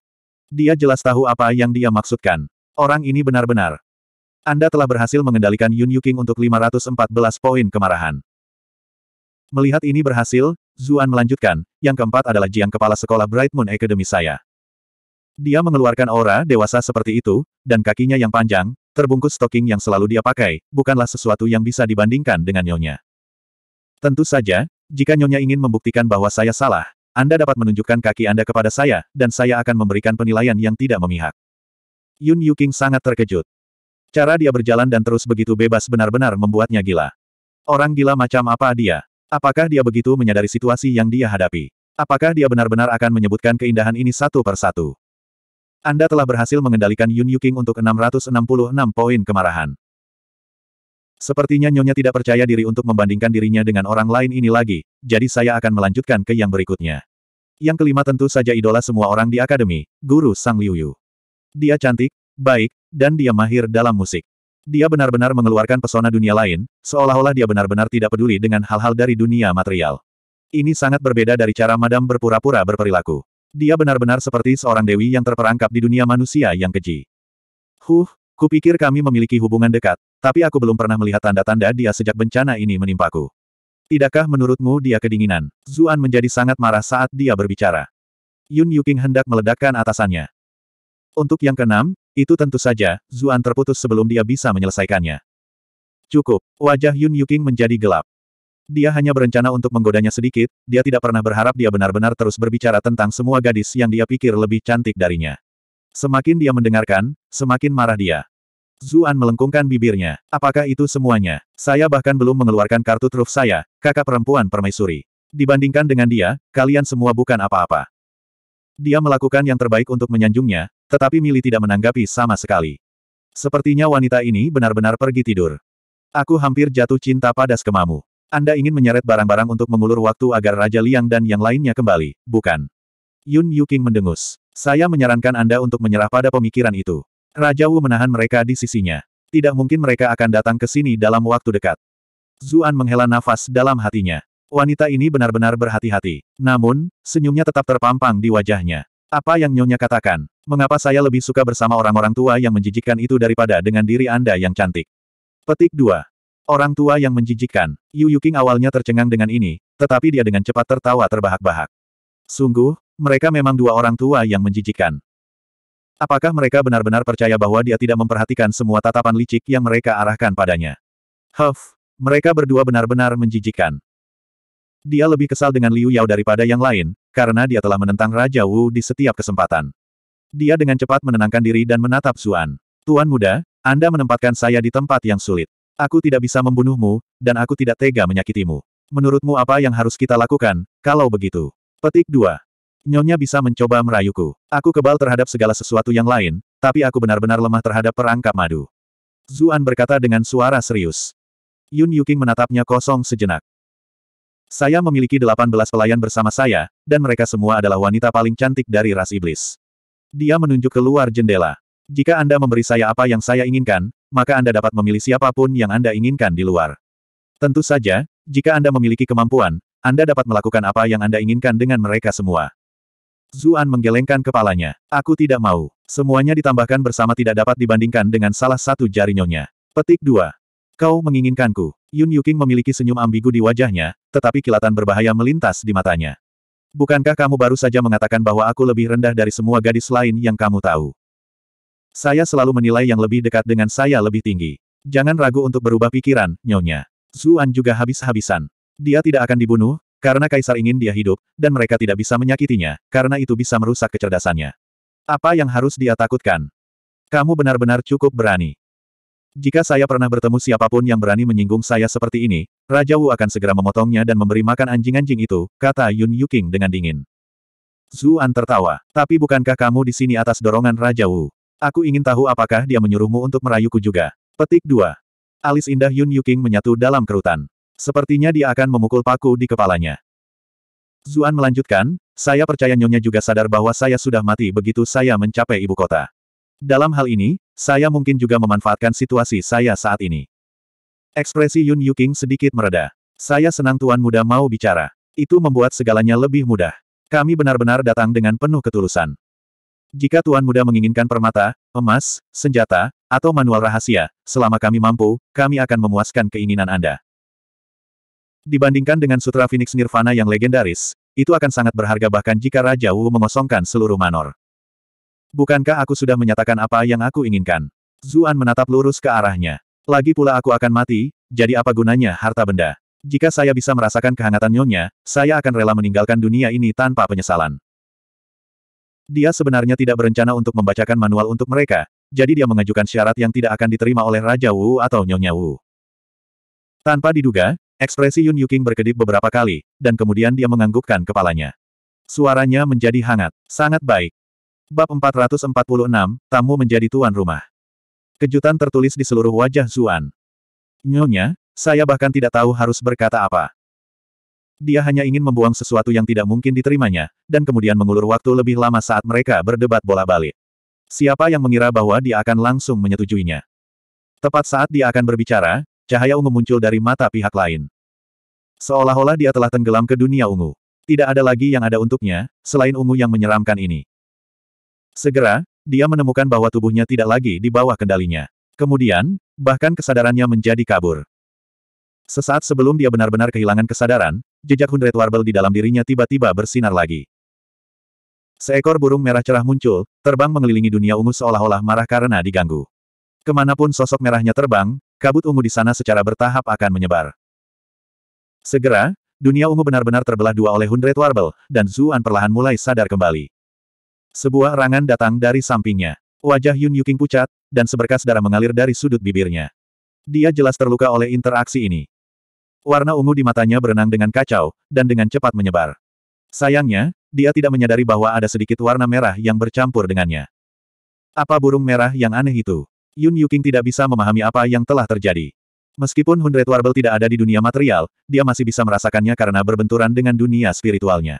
Dia jelas tahu apa yang dia maksudkan. Orang ini benar-benar anda telah berhasil mengendalikan Yun Yuking untuk 514 poin kemarahan. Melihat ini berhasil, Zuan melanjutkan, yang keempat adalah Jiang Kepala Sekolah Bright Moon Academy saya. Dia mengeluarkan aura dewasa seperti itu, dan kakinya yang panjang, terbungkus stoking yang selalu dia pakai, bukanlah sesuatu yang bisa dibandingkan dengan Nyonya. Tentu saja, jika Nyonya ingin membuktikan bahwa saya salah, Anda dapat menunjukkan kaki Anda kepada saya, dan saya akan memberikan penilaian yang tidak memihak. Yun Yuking sangat terkejut. Cara dia berjalan dan terus begitu bebas benar-benar membuatnya gila. Orang gila macam apa dia? Apakah dia begitu menyadari situasi yang dia hadapi? Apakah dia benar-benar akan menyebutkan keindahan ini satu per satu? Anda telah berhasil mengendalikan Yun Yuking untuk 666 poin kemarahan. Sepertinya Nyonya tidak percaya diri untuk membandingkan dirinya dengan orang lain ini lagi, jadi saya akan melanjutkan ke yang berikutnya. Yang kelima tentu saja idola semua orang di akademi, Guru Sang Liuyu. Dia cantik, baik, dan dia mahir dalam musik. Dia benar-benar mengeluarkan pesona dunia lain, seolah-olah dia benar-benar tidak peduli dengan hal-hal dari dunia material. Ini sangat berbeda dari cara Madam berpura-pura berperilaku. Dia benar-benar seperti seorang dewi yang terperangkap di dunia manusia yang keji. Huh, kupikir kami memiliki hubungan dekat, tapi aku belum pernah melihat tanda-tanda dia sejak bencana ini menimpaku. Tidakkah menurutmu dia kedinginan? Zuan menjadi sangat marah saat dia berbicara. Yun Yuking hendak meledakkan atasannya. Untuk yang keenam, itu tentu saja, Zuan terputus sebelum dia bisa menyelesaikannya. Cukup, wajah Yun Yuking menjadi gelap. Dia hanya berencana untuk menggodanya sedikit, dia tidak pernah berharap dia benar-benar terus berbicara tentang semua gadis yang dia pikir lebih cantik darinya. Semakin dia mendengarkan, semakin marah dia. Zuan melengkungkan bibirnya. Apakah itu semuanya? Saya bahkan belum mengeluarkan kartu truf saya, kakak perempuan permaisuri. Dibandingkan dengan dia, kalian semua bukan apa-apa. Dia melakukan yang terbaik untuk menyanjungnya, tetapi Mili tidak menanggapi sama sekali. Sepertinya wanita ini benar-benar pergi tidur. Aku hampir jatuh cinta pada skemamu. Anda ingin menyeret barang-barang untuk mengulur waktu agar Raja Liang dan yang lainnya kembali, bukan? Yun Yuking mendengus. Saya menyarankan Anda untuk menyerah pada pemikiran itu. Raja Wu menahan mereka di sisinya. Tidak mungkin mereka akan datang ke sini dalam waktu dekat. Zuan menghela nafas dalam hatinya. Wanita ini benar-benar berhati-hati. Namun, senyumnya tetap terpampang di wajahnya. Apa yang Nyonya katakan? Mengapa saya lebih suka bersama orang-orang tua yang menjijikkan itu daripada dengan diri Anda yang cantik? Petik 2. Orang tua yang menjijikkan. Yu Yuking awalnya tercengang dengan ini, tetapi dia dengan cepat tertawa terbahak-bahak. Sungguh, mereka memang dua orang tua yang menjijikkan. Apakah mereka benar-benar percaya bahwa dia tidak memperhatikan semua tatapan licik yang mereka arahkan padanya? Huff, mereka berdua benar-benar menjijikkan. Dia lebih kesal dengan Liu Yao daripada yang lain, karena dia telah menentang Raja Wu di setiap kesempatan. Dia dengan cepat menenangkan diri dan menatap Zuan. Tuan muda, Anda menempatkan saya di tempat yang sulit. Aku tidak bisa membunuhmu, dan aku tidak tega menyakitimu. Menurutmu apa yang harus kita lakukan, kalau begitu? Petik 2. Nyonya bisa mencoba merayuku. Aku kebal terhadap segala sesuatu yang lain, tapi aku benar-benar lemah terhadap perangkap madu. Zuan berkata dengan suara serius. Yun Yuking menatapnya kosong sejenak. Saya memiliki 18 pelayan bersama saya, dan mereka semua adalah wanita paling cantik dari ras iblis. Dia menunjuk keluar jendela. Jika Anda memberi saya apa yang saya inginkan, maka Anda dapat memilih siapapun yang Anda inginkan di luar. Tentu saja, jika Anda memiliki kemampuan, Anda dapat melakukan apa yang Anda inginkan dengan mereka semua. Zuan menggelengkan kepalanya. Aku tidak mau. Semuanya ditambahkan bersama tidak dapat dibandingkan dengan salah satu jarinya. Petik 2. Kau menginginkanku. Yun Yuking memiliki senyum ambigu di wajahnya, tetapi kilatan berbahaya melintas di matanya. Bukankah kamu baru saja mengatakan bahwa aku lebih rendah dari semua gadis lain yang kamu tahu? Saya selalu menilai yang lebih dekat dengan saya lebih tinggi. Jangan ragu untuk berubah pikiran, nyonya. Zuan juga habis-habisan. Dia tidak akan dibunuh, karena kaisar ingin dia hidup, dan mereka tidak bisa menyakitinya, karena itu bisa merusak kecerdasannya. Apa yang harus dia takutkan? Kamu benar-benar cukup berani. Jika saya pernah bertemu siapapun yang berani menyinggung saya seperti ini, Raja Wu akan segera memotongnya dan memberi makan anjing-anjing itu, kata Yun Yuking dengan dingin. Zuan tertawa. Tapi bukankah kamu di sini atas dorongan Raja Wu? Aku ingin tahu apakah dia menyuruhmu untuk merayuku juga. Petik 2. Alis indah Yun Yuking menyatu dalam kerutan. Sepertinya dia akan memukul paku di kepalanya. Zuan melanjutkan, saya percaya Nyonya juga sadar bahwa saya sudah mati begitu saya mencapai ibu kota. Dalam hal ini, saya mungkin juga memanfaatkan situasi saya saat ini. Ekspresi Yun Yuking sedikit mereda. Saya senang tuan muda mau bicara. Itu membuat segalanya lebih mudah. Kami benar-benar datang dengan penuh ketulusan. Jika tuan muda menginginkan permata, emas, senjata, atau manual rahasia, selama kami mampu, kami akan memuaskan keinginan Anda. Dibandingkan dengan Sutra Phoenix Nirvana yang legendaris, itu akan sangat berharga bahkan jika Raja Wu mengosongkan seluruh manor. Bukankah aku sudah menyatakan apa yang aku inginkan? Zuan menatap lurus ke arahnya. Lagi pula aku akan mati, jadi apa gunanya harta benda? Jika saya bisa merasakan kehangatan nyonya, saya akan rela meninggalkan dunia ini tanpa penyesalan. Dia sebenarnya tidak berencana untuk membacakan manual untuk mereka, jadi dia mengajukan syarat yang tidak akan diterima oleh Raja Wu atau Nyonya Wu. Tanpa diduga, ekspresi Yun Yuking berkedip beberapa kali, dan kemudian dia menganggukkan kepalanya. Suaranya menjadi hangat, sangat baik. Bab 446, Tamu Menjadi Tuan Rumah. Kejutan tertulis di seluruh wajah Zuan. Nyonya, saya bahkan tidak tahu harus berkata apa. Dia hanya ingin membuang sesuatu yang tidak mungkin diterimanya, dan kemudian mengulur waktu lebih lama saat mereka berdebat bola balik. Siapa yang mengira bahwa dia akan langsung menyetujuinya? Tepat saat dia akan berbicara, cahaya ungu muncul dari mata pihak lain. Seolah-olah dia telah tenggelam ke dunia ungu. Tidak ada lagi yang ada untuknya, selain ungu yang menyeramkan ini. Segera, dia menemukan bahwa tubuhnya tidak lagi di bawah kendalinya. Kemudian, bahkan kesadarannya menjadi kabur. Sesaat sebelum dia benar-benar kehilangan kesadaran, jejak Hundred Warbel di dalam dirinya tiba-tiba bersinar lagi. Seekor burung merah cerah muncul, terbang mengelilingi dunia ungu seolah-olah marah karena diganggu. Kemanapun sosok merahnya terbang, kabut ungu di sana secara bertahap akan menyebar. Segera, dunia ungu benar-benar terbelah dua oleh Hundred Warbel, dan Zuan perlahan mulai sadar kembali. Sebuah rangan datang dari sampingnya. Wajah Yun Yuking pucat, dan seberkas darah mengalir dari sudut bibirnya. Dia jelas terluka oleh interaksi ini. Warna ungu di matanya berenang dengan kacau, dan dengan cepat menyebar. Sayangnya, dia tidak menyadari bahwa ada sedikit warna merah yang bercampur dengannya. Apa burung merah yang aneh itu? Yun Yuking tidak bisa memahami apa yang telah terjadi. Meskipun Hundred Warble tidak ada di dunia material, dia masih bisa merasakannya karena berbenturan dengan dunia spiritualnya.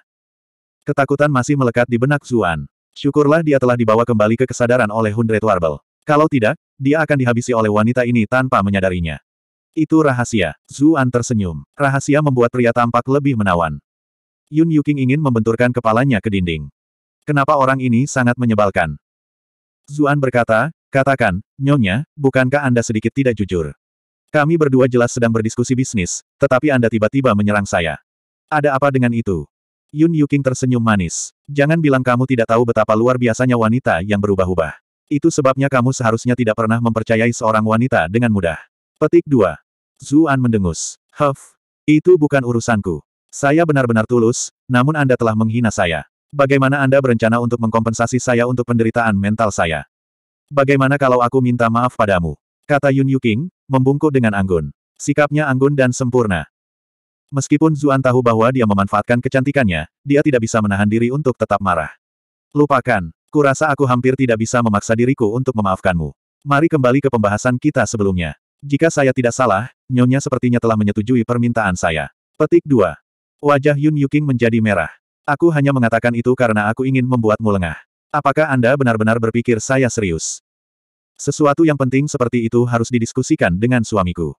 Ketakutan masih melekat di benak Zuan. Syukurlah dia telah dibawa kembali ke kesadaran oleh Hundred Warbel. Kalau tidak, dia akan dihabisi oleh wanita ini tanpa menyadarinya. Itu rahasia. Zuan tersenyum. Rahasia membuat pria tampak lebih menawan. Yun Yuking ingin membenturkan kepalanya ke dinding. Kenapa orang ini sangat menyebalkan? Zuan berkata, katakan, nyonya, bukankah Anda sedikit tidak jujur? Kami berdua jelas sedang berdiskusi bisnis, tetapi Anda tiba-tiba menyerang saya. Ada apa dengan itu? Yun Yuking tersenyum manis. Jangan bilang kamu tidak tahu betapa luar biasanya wanita yang berubah-ubah. Itu sebabnya kamu seharusnya tidak pernah mempercayai seorang wanita dengan mudah. Petik 2. Zuan mendengus. Huff. Itu bukan urusanku. Saya benar-benar tulus, namun Anda telah menghina saya. Bagaimana Anda berencana untuk mengkompensasi saya untuk penderitaan mental saya? Bagaimana kalau aku minta maaf padamu? Kata Yun Yuking, membungkuk dengan anggun. Sikapnya anggun dan sempurna. Meskipun Zuan tahu bahwa dia memanfaatkan kecantikannya, dia tidak bisa menahan diri untuk tetap marah. Lupakan, kurasa aku hampir tidak bisa memaksa diriku untuk memaafkanmu. Mari kembali ke pembahasan kita sebelumnya. Jika saya tidak salah, Nyonya sepertinya telah menyetujui permintaan saya. Petik 2. Wajah Yun Yuking menjadi merah. Aku hanya mengatakan itu karena aku ingin membuatmu lengah. Apakah Anda benar-benar berpikir saya serius? Sesuatu yang penting seperti itu harus didiskusikan dengan suamiku.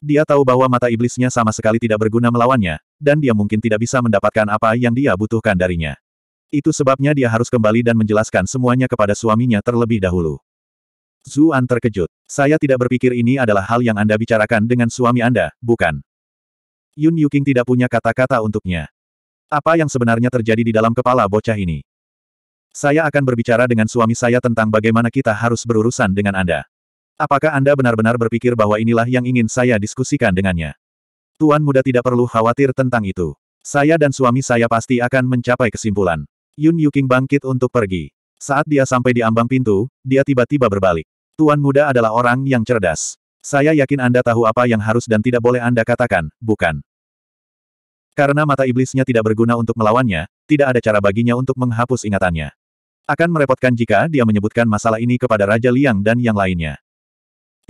Dia tahu bahwa mata iblisnya sama sekali tidak berguna melawannya, dan dia mungkin tidak bisa mendapatkan apa yang dia butuhkan darinya. Itu sebabnya dia harus kembali dan menjelaskan semuanya kepada suaminya terlebih dahulu. Zuan terkejut. Saya tidak berpikir ini adalah hal yang Anda bicarakan dengan suami Anda, bukan? Yun Yuking tidak punya kata-kata untuknya. Apa yang sebenarnya terjadi di dalam kepala bocah ini? Saya akan berbicara dengan suami saya tentang bagaimana kita harus berurusan dengan Anda. Apakah Anda benar-benar berpikir bahwa inilah yang ingin saya diskusikan dengannya? Tuan muda tidak perlu khawatir tentang itu. Saya dan suami saya pasti akan mencapai kesimpulan. Yun Yuking bangkit untuk pergi. Saat dia sampai di ambang pintu, dia tiba-tiba berbalik. Tuan muda adalah orang yang cerdas. Saya yakin Anda tahu apa yang harus dan tidak boleh Anda katakan, bukan? Karena mata iblisnya tidak berguna untuk melawannya, tidak ada cara baginya untuk menghapus ingatannya. Akan merepotkan jika dia menyebutkan masalah ini kepada Raja Liang dan yang lainnya.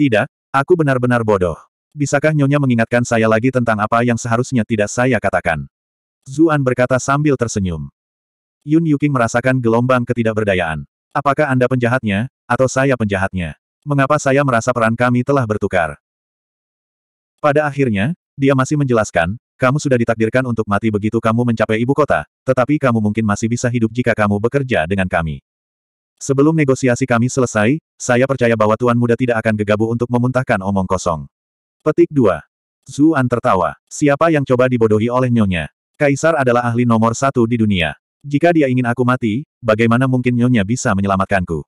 Tidak, aku benar-benar bodoh. Bisakah Nyonya mengingatkan saya lagi tentang apa yang seharusnya tidak saya katakan? Zuan berkata sambil tersenyum. Yun Yuking merasakan gelombang ketidakberdayaan. Apakah Anda penjahatnya, atau saya penjahatnya? Mengapa saya merasa peran kami telah bertukar? Pada akhirnya, dia masih menjelaskan, kamu sudah ditakdirkan untuk mati begitu kamu mencapai ibu kota, tetapi kamu mungkin masih bisa hidup jika kamu bekerja dengan kami. Sebelum negosiasi kami selesai, saya percaya bahwa Tuan Muda tidak akan gegabah untuk memuntahkan omong kosong. Petik 2. Zuan tertawa. Siapa yang coba dibodohi oleh nyonya? Kaisar adalah ahli nomor satu di dunia. Jika dia ingin aku mati, bagaimana mungkin nyonya bisa menyelamatkanku?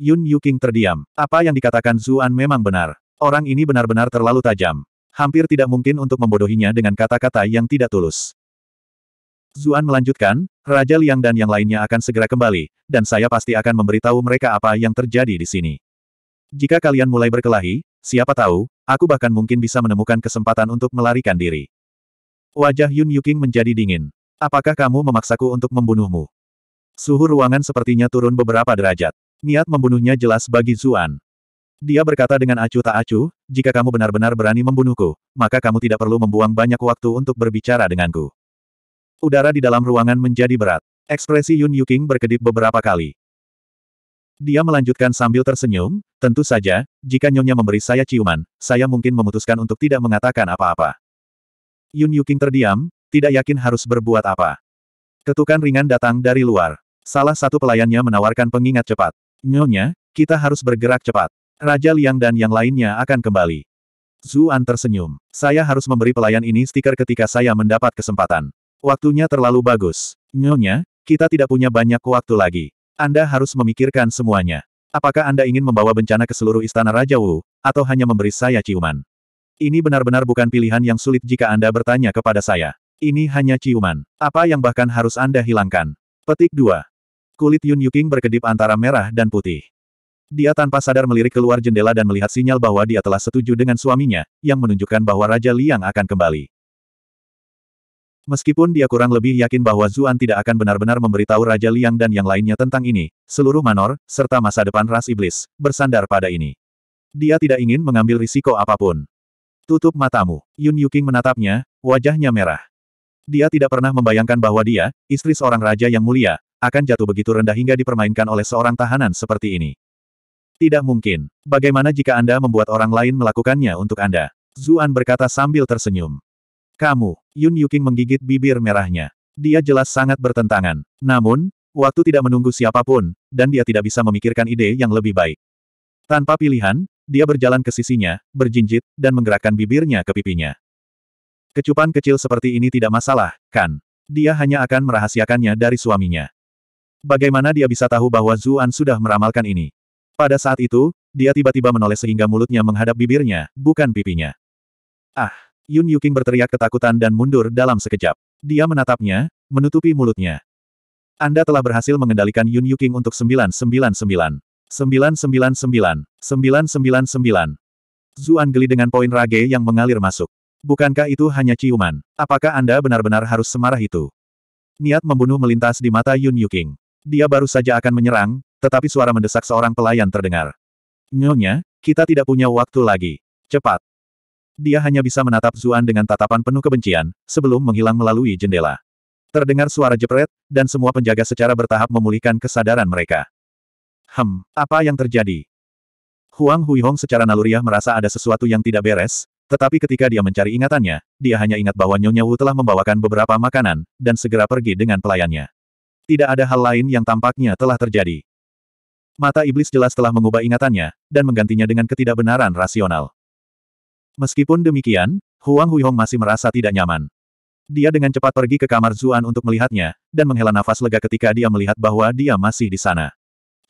Yun Yuking terdiam. Apa yang dikatakan Zuan memang benar. Orang ini benar-benar terlalu tajam. Hampir tidak mungkin untuk membodohinya dengan kata-kata yang tidak tulus. Zuan melanjutkan, Raja Liang dan yang lainnya akan segera kembali, dan saya pasti akan memberitahu mereka apa yang terjadi di sini. Jika kalian mulai berkelahi, siapa tahu, aku bahkan mungkin bisa menemukan kesempatan untuk melarikan diri. Wajah Yun Yuking menjadi dingin. Apakah kamu memaksaku untuk membunuhmu? Suhu ruangan sepertinya turun beberapa derajat. Niat membunuhnya jelas bagi Zuan. Dia berkata dengan acuh tak acuh, jika kamu benar-benar berani membunuhku, maka kamu tidak perlu membuang banyak waktu untuk berbicara denganku. Udara di dalam ruangan menjadi berat. Ekspresi Yun Yuking berkedip beberapa kali. Dia melanjutkan sambil tersenyum, tentu saja, jika Nyonya memberi saya ciuman, saya mungkin memutuskan untuk tidak mengatakan apa-apa. Yun Yuking terdiam, tidak yakin harus berbuat apa. Ketukan ringan datang dari luar. Salah satu pelayannya menawarkan pengingat cepat. Nyonya, kita harus bergerak cepat. Raja Liang dan yang lainnya akan kembali. Zuan tersenyum. Saya harus memberi pelayan ini stiker ketika saya mendapat kesempatan. Waktunya terlalu bagus. Nyonya, kita tidak punya banyak waktu lagi. Anda harus memikirkan semuanya. Apakah Anda ingin membawa bencana ke seluruh istana Raja Wu, atau hanya memberi saya ciuman? Ini benar-benar bukan pilihan yang sulit jika Anda bertanya kepada saya. Ini hanya ciuman. Apa yang bahkan harus Anda hilangkan? Petik 2. Kulit Yun Yuking berkedip antara merah dan putih. Dia tanpa sadar melirik keluar jendela dan melihat sinyal bahwa dia telah setuju dengan suaminya, yang menunjukkan bahwa Raja Liang akan kembali. Meskipun dia kurang lebih yakin bahwa Zuan tidak akan benar-benar memberitahu Raja Liang dan yang lainnya tentang ini, seluruh manor, serta masa depan ras iblis, bersandar pada ini. Dia tidak ingin mengambil risiko apapun. Tutup matamu. Yun Yuking menatapnya, wajahnya merah. Dia tidak pernah membayangkan bahwa dia, istri seorang raja yang mulia, akan jatuh begitu rendah hingga dipermainkan oleh seorang tahanan seperti ini. Tidak mungkin. Bagaimana jika Anda membuat orang lain melakukannya untuk Anda? Zuan berkata sambil tersenyum. Kamu, Yun Yuking menggigit bibir merahnya. Dia jelas sangat bertentangan. Namun, waktu tidak menunggu siapapun, dan dia tidak bisa memikirkan ide yang lebih baik. Tanpa pilihan, dia berjalan ke sisinya, berjinjit, dan menggerakkan bibirnya ke pipinya. Kecupan kecil seperti ini tidak masalah, kan? Dia hanya akan merahasiakannya dari suaminya. Bagaimana dia bisa tahu bahwa Zuan sudah meramalkan ini? Pada saat itu, dia tiba-tiba menoleh sehingga mulutnya menghadap bibirnya, bukan pipinya. Ah! Yun Yuking berteriak ketakutan dan mundur dalam sekejap. Dia menatapnya, menutupi mulutnya. Anda telah berhasil mengendalikan Yun Yuking untuk 999. 999. 999. Zuan geli dengan poin rage yang mengalir masuk. Bukankah itu hanya ciuman? Apakah Anda benar-benar harus semarah itu? Niat membunuh melintas di mata Yun Yuking. Dia baru saja akan menyerang, tetapi suara mendesak seorang pelayan terdengar. Nyonya, kita tidak punya waktu lagi. Cepat, dia hanya bisa menatap Zuan dengan tatapan penuh kebencian, sebelum menghilang melalui jendela. Terdengar suara jepret, dan semua penjaga secara bertahap memulihkan kesadaran mereka. Hem, apa yang terjadi? Huang Huihong secara naluriah merasa ada sesuatu yang tidak beres, tetapi ketika dia mencari ingatannya, dia hanya ingat bahwa Nyonya Wu telah membawakan beberapa makanan, dan segera pergi dengan pelayannya. Tidak ada hal lain yang tampaknya telah terjadi. Mata iblis jelas telah mengubah ingatannya, dan menggantinya dengan ketidakbenaran rasional. Meskipun demikian, Huang Hong masih merasa tidak nyaman. Dia dengan cepat pergi ke kamar Zuan untuk melihatnya, dan menghela nafas lega ketika dia melihat bahwa dia masih di sana.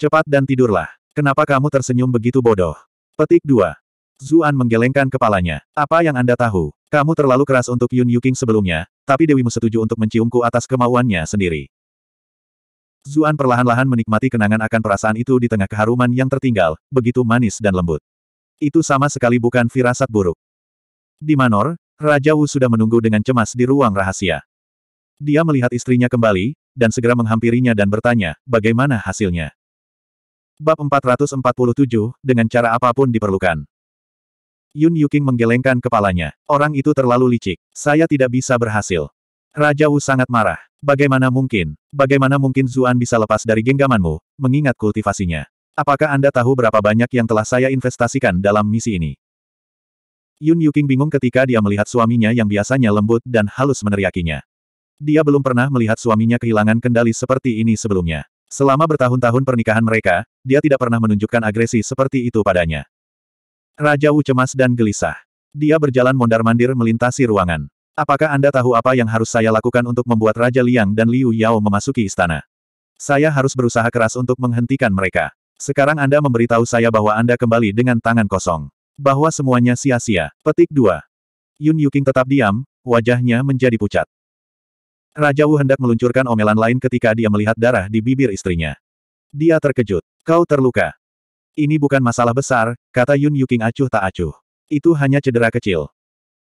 Cepat dan tidurlah. Kenapa kamu tersenyum begitu bodoh? Petik 2. Zuan menggelengkan kepalanya. Apa yang Anda tahu? Kamu terlalu keras untuk Yun Yuking sebelumnya, tapi Dewimu setuju untuk menciumku atas kemauannya sendiri. Zuan perlahan-lahan menikmati kenangan akan perasaan itu di tengah keharuman yang tertinggal, begitu manis dan lembut. Itu sama sekali bukan firasat buruk. Di Manor, Raja Wu sudah menunggu dengan cemas di ruang rahasia. Dia melihat istrinya kembali, dan segera menghampirinya dan bertanya, bagaimana hasilnya? Bab 447, dengan cara apapun diperlukan. Yun Yuking menggelengkan kepalanya. Orang itu terlalu licik. Saya tidak bisa berhasil. Raja Wu sangat marah. Bagaimana mungkin? Bagaimana mungkin Zuan bisa lepas dari genggamanmu, mengingat kultivasinya? Apakah Anda tahu berapa banyak yang telah saya investasikan dalam misi ini? Yun Yuking bingung ketika dia melihat suaminya yang biasanya lembut dan halus meneriakinya. Dia belum pernah melihat suaminya kehilangan kendali seperti ini sebelumnya. Selama bertahun-tahun pernikahan mereka, dia tidak pernah menunjukkan agresi seperti itu padanya. Raja Wu cemas dan gelisah. Dia berjalan mondar-mandir melintasi ruangan. Apakah Anda tahu apa yang harus saya lakukan untuk membuat Raja Liang dan Liu Yao memasuki istana? Saya harus berusaha keras untuk menghentikan mereka. Sekarang Anda memberitahu saya bahwa Anda kembali dengan tangan kosong. Bahwa semuanya sia-sia. Petik 2. Yun Yuking tetap diam, wajahnya menjadi pucat. Raja Wu hendak meluncurkan omelan lain ketika dia melihat darah di bibir istrinya. Dia terkejut. Kau terluka. Ini bukan masalah besar, kata Yun Yuking acuh tak acuh. Itu hanya cedera kecil.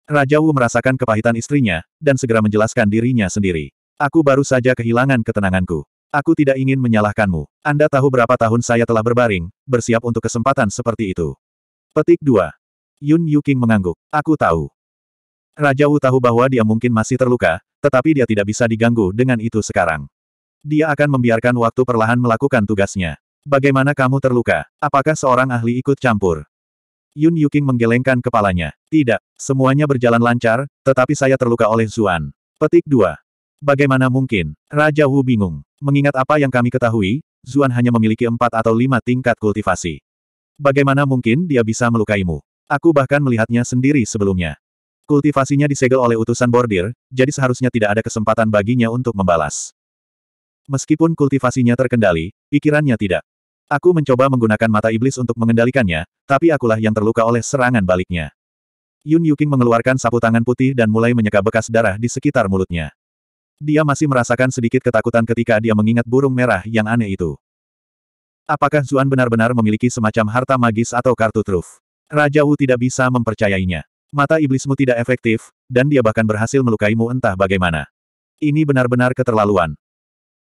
Raja Wu merasakan kepahitan istrinya, dan segera menjelaskan dirinya sendiri. Aku baru saja kehilangan ketenanganku. Aku tidak ingin menyalahkanmu. Anda tahu berapa tahun saya telah berbaring, bersiap untuk kesempatan seperti itu. Petik 2. Yun Yuking mengangguk. Aku tahu. Raja Wu tahu bahwa dia mungkin masih terluka, tetapi dia tidak bisa diganggu dengan itu sekarang. Dia akan membiarkan waktu perlahan melakukan tugasnya. Bagaimana kamu terluka? Apakah seorang ahli ikut campur? Yun Yuking menggelengkan kepalanya. Tidak, semuanya berjalan lancar, tetapi saya terluka oleh Zuan. Petik 2. Bagaimana mungkin? Raja Wu bingung. Mengingat apa yang kami ketahui, Zuan hanya memiliki empat atau lima tingkat kultivasi. Bagaimana mungkin dia bisa melukaimu? Aku bahkan melihatnya sendiri sebelumnya. Kultivasinya disegel oleh utusan bordir, jadi seharusnya tidak ada kesempatan baginya untuk membalas. Meskipun kultivasinya terkendali, pikirannya tidak. Aku mencoba menggunakan mata iblis untuk mengendalikannya, tapi akulah yang terluka oleh serangan baliknya. Yun Yuking mengeluarkan sapu tangan putih dan mulai menyeka bekas darah di sekitar mulutnya. Dia masih merasakan sedikit ketakutan ketika dia mengingat burung merah yang aneh itu. Apakah Zuan benar-benar memiliki semacam harta magis atau kartu truf? Raja Wu tidak bisa mempercayainya. Mata iblismu tidak efektif, dan dia bahkan berhasil melukaimu entah bagaimana. Ini benar-benar keterlaluan.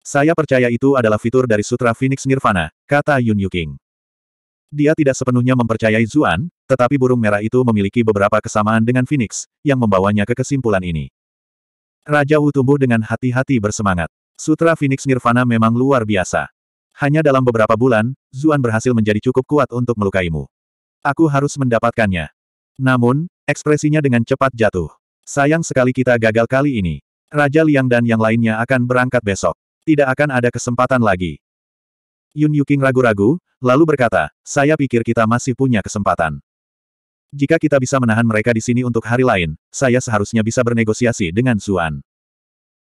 Saya percaya itu adalah fitur dari Sutra Phoenix Nirvana, kata Yun Yuking. Dia tidak sepenuhnya mempercayai Zuan, tetapi burung merah itu memiliki beberapa kesamaan dengan Phoenix, yang membawanya ke kesimpulan ini. Raja Wu tumbuh dengan hati-hati bersemangat. Sutra Phoenix Nirvana memang luar biasa. Hanya dalam beberapa bulan, Zuan berhasil menjadi cukup kuat untuk melukaimu. Aku harus mendapatkannya. Namun, ekspresinya dengan cepat jatuh. Sayang sekali kita gagal kali ini. Raja Liang dan yang lainnya akan berangkat besok. Tidak akan ada kesempatan lagi. Yun Yuking ragu-ragu, lalu berkata, saya pikir kita masih punya kesempatan. Jika kita bisa menahan mereka di sini untuk hari lain, saya seharusnya bisa bernegosiasi dengan Suan.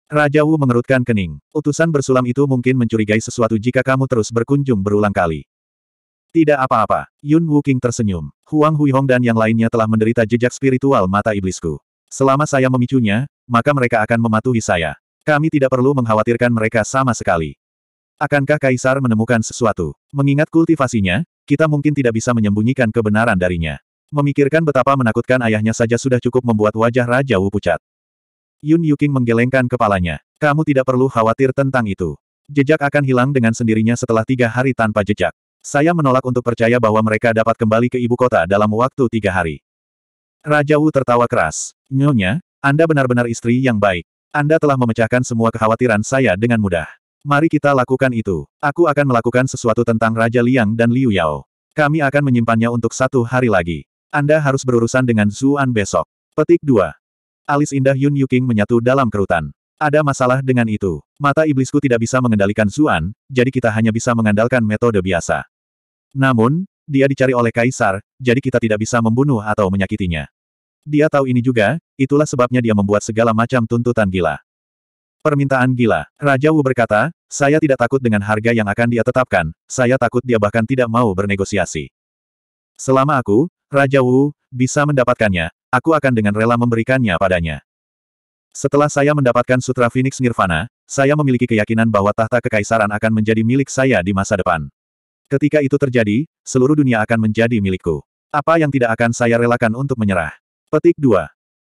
Raja Wu mengerutkan kening. Utusan bersulam itu mungkin mencurigai sesuatu jika kamu terus berkunjung berulang kali. Tidak apa-apa, Yun Wuking tersenyum. Huang Huihong dan yang lainnya telah menderita jejak spiritual mata iblisku. Selama saya memicunya, maka mereka akan mematuhi saya. Kami tidak perlu mengkhawatirkan mereka sama sekali. Akankah Kaisar menemukan sesuatu? Mengingat kultivasinya, kita mungkin tidak bisa menyembunyikan kebenaran darinya. Memikirkan betapa menakutkan ayahnya saja sudah cukup membuat wajah Raja Wu pucat. Yun Yuking menggelengkan kepalanya. Kamu tidak perlu khawatir tentang itu. Jejak akan hilang dengan sendirinya setelah tiga hari tanpa jejak. Saya menolak untuk percaya bahwa mereka dapat kembali ke ibu kota dalam waktu tiga hari. Raja Wu tertawa keras. Nyonya, Anda benar-benar istri yang baik. Anda telah memecahkan semua kekhawatiran saya dengan mudah. Mari kita lakukan itu. Aku akan melakukan sesuatu tentang Raja Liang dan Liu Yao. Kami akan menyimpannya untuk satu hari lagi. Anda harus berurusan dengan Zuan besok. Petik 2. Alis indah Yun Yuking menyatu dalam kerutan. Ada masalah dengan itu. Mata iblisku tidak bisa mengendalikan Zuan, jadi kita hanya bisa mengandalkan metode biasa. Namun, dia dicari oleh kaisar, jadi kita tidak bisa membunuh atau menyakitinya. Dia tahu ini juga, itulah sebabnya dia membuat segala macam tuntutan gila. Permintaan gila. Raja Wu berkata, saya tidak takut dengan harga yang akan dia tetapkan, saya takut dia bahkan tidak mau bernegosiasi. Selama aku, Raja Wu, bisa mendapatkannya, aku akan dengan rela memberikannya padanya. Setelah saya mendapatkan Sutra Phoenix Nirvana, saya memiliki keyakinan bahwa tahta kekaisaran akan menjadi milik saya di masa depan. Ketika itu terjadi, seluruh dunia akan menjadi milikku. Apa yang tidak akan saya relakan untuk menyerah? Petik 2.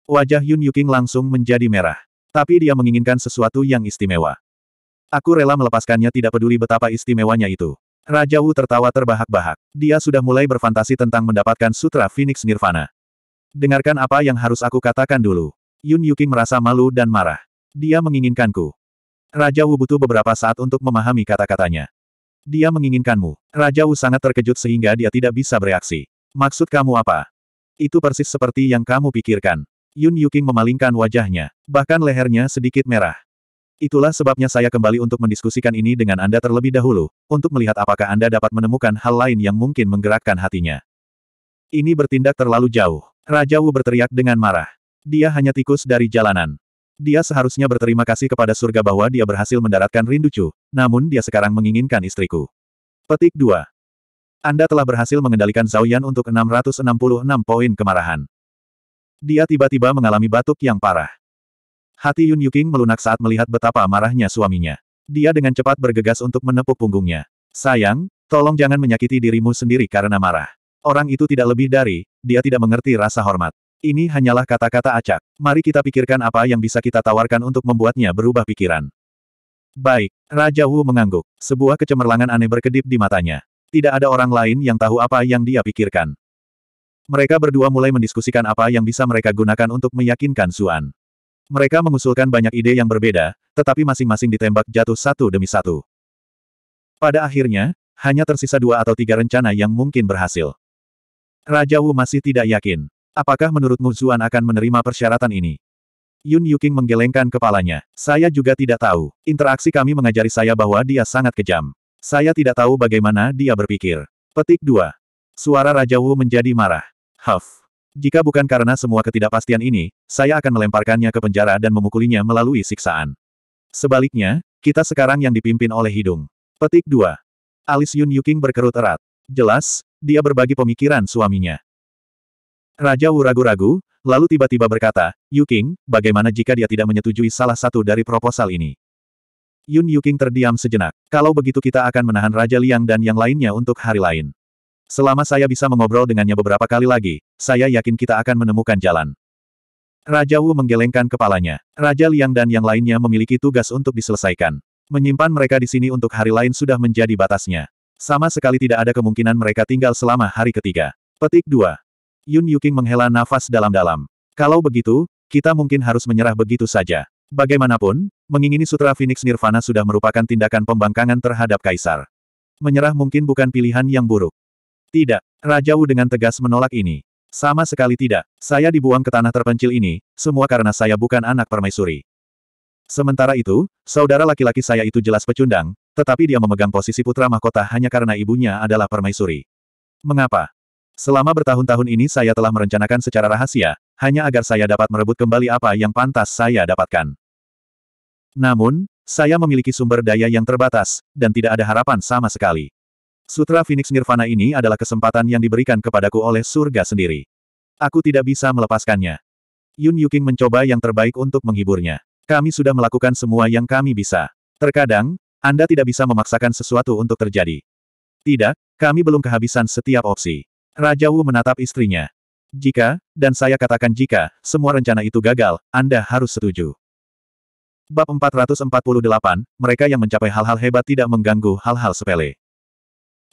Wajah Yun Yuking langsung menjadi merah. Tapi dia menginginkan sesuatu yang istimewa. Aku rela melepaskannya tidak peduli betapa istimewanya itu. Raja Wu tertawa terbahak-bahak. Dia sudah mulai berfantasi tentang mendapatkan Sutra Phoenix Nirvana. Dengarkan apa yang harus aku katakan dulu. Yun Yuking merasa malu dan marah. Dia menginginkanku. Raja Wu butuh beberapa saat untuk memahami kata-katanya. Dia menginginkanmu. Raja Wu sangat terkejut sehingga dia tidak bisa bereaksi. Maksud kamu apa? Itu persis seperti yang kamu pikirkan. Yun Yuking memalingkan wajahnya. Bahkan lehernya sedikit merah. Itulah sebabnya saya kembali untuk mendiskusikan ini dengan Anda terlebih dahulu, untuk melihat apakah Anda dapat menemukan hal lain yang mungkin menggerakkan hatinya. Ini bertindak terlalu jauh. Raja Wu berteriak dengan marah. Dia hanya tikus dari jalanan. Dia seharusnya berterima kasih kepada surga bahwa dia berhasil mendaratkan Rinducu, namun dia sekarang menginginkan istriku. Petik 2. Anda telah berhasil mengendalikan Zhaoyan untuk 666 poin kemarahan. Dia tiba-tiba mengalami batuk yang parah. Hati Yun Yuking melunak saat melihat betapa marahnya suaminya. Dia dengan cepat bergegas untuk menepuk punggungnya. Sayang, tolong jangan menyakiti dirimu sendiri karena marah. Orang itu tidak lebih dari, dia tidak mengerti rasa hormat. Ini hanyalah kata-kata acak. Mari kita pikirkan apa yang bisa kita tawarkan untuk membuatnya berubah pikiran. Baik, Raja Wu mengangguk. Sebuah kecemerlangan aneh berkedip di matanya. Tidak ada orang lain yang tahu apa yang dia pikirkan. Mereka berdua mulai mendiskusikan apa yang bisa mereka gunakan untuk meyakinkan Suan. Mereka mengusulkan banyak ide yang berbeda, tetapi masing-masing ditembak jatuh satu demi satu. Pada akhirnya, hanya tersisa dua atau tiga rencana yang mungkin berhasil. Raja Wu masih tidak yakin. Apakah menurutmu Zuan akan menerima persyaratan ini? Yun Yuking menggelengkan kepalanya. Saya juga tidak tahu. Interaksi kami mengajari saya bahwa dia sangat kejam. Saya tidak tahu bagaimana dia berpikir. Petik 2. Suara Raja Wu menjadi marah. Huff. Jika bukan karena semua ketidakpastian ini, saya akan melemparkannya ke penjara dan memukulinya melalui siksaan. Sebaliknya, kita sekarang yang dipimpin oleh hidung. Petik 2. Alis Yun Yuking berkerut erat. Jelas, dia berbagi pemikiran suaminya. Raja Wu ragu-ragu, lalu tiba-tiba berkata, Yuking, bagaimana jika dia tidak menyetujui salah satu dari proposal ini? Yun Yuking terdiam sejenak. Kalau begitu kita akan menahan Raja Liang dan yang lainnya untuk hari lain. Selama saya bisa mengobrol dengannya beberapa kali lagi, saya yakin kita akan menemukan jalan. Raja Wu menggelengkan kepalanya. Raja Liang dan yang lainnya memiliki tugas untuk diselesaikan. Menyimpan mereka di sini untuk hari lain sudah menjadi batasnya. Sama sekali tidak ada kemungkinan mereka tinggal selama hari ketiga. Petik 2. Yun Yuking menghela nafas dalam-dalam. Kalau begitu, kita mungkin harus menyerah begitu saja. Bagaimanapun, mengingini Sutra Phoenix Nirvana sudah merupakan tindakan pembangkangan terhadap Kaisar. Menyerah mungkin bukan pilihan yang buruk. Tidak, Raja Wu dengan tegas menolak ini. Sama sekali tidak, saya dibuang ke tanah terpencil ini, semua karena saya bukan anak permaisuri. Sementara itu, saudara laki-laki saya itu jelas pecundang, tetapi dia memegang posisi putra mahkota hanya karena ibunya adalah permaisuri. Mengapa? Selama bertahun-tahun ini saya telah merencanakan secara rahasia, hanya agar saya dapat merebut kembali apa yang pantas saya dapatkan. Namun, saya memiliki sumber daya yang terbatas, dan tidak ada harapan sama sekali. Sutra Phoenix Nirvana ini adalah kesempatan yang diberikan kepadaku oleh surga sendiri. Aku tidak bisa melepaskannya. Yun Yuking mencoba yang terbaik untuk menghiburnya. Kami sudah melakukan semua yang kami bisa. Terkadang, Anda tidak bisa memaksakan sesuatu untuk terjadi. Tidak, kami belum kehabisan setiap opsi. Raja Wu menatap istrinya. Jika, dan saya katakan jika, semua rencana itu gagal, Anda harus setuju. Bab 448, mereka yang mencapai hal-hal hebat tidak mengganggu hal-hal sepele.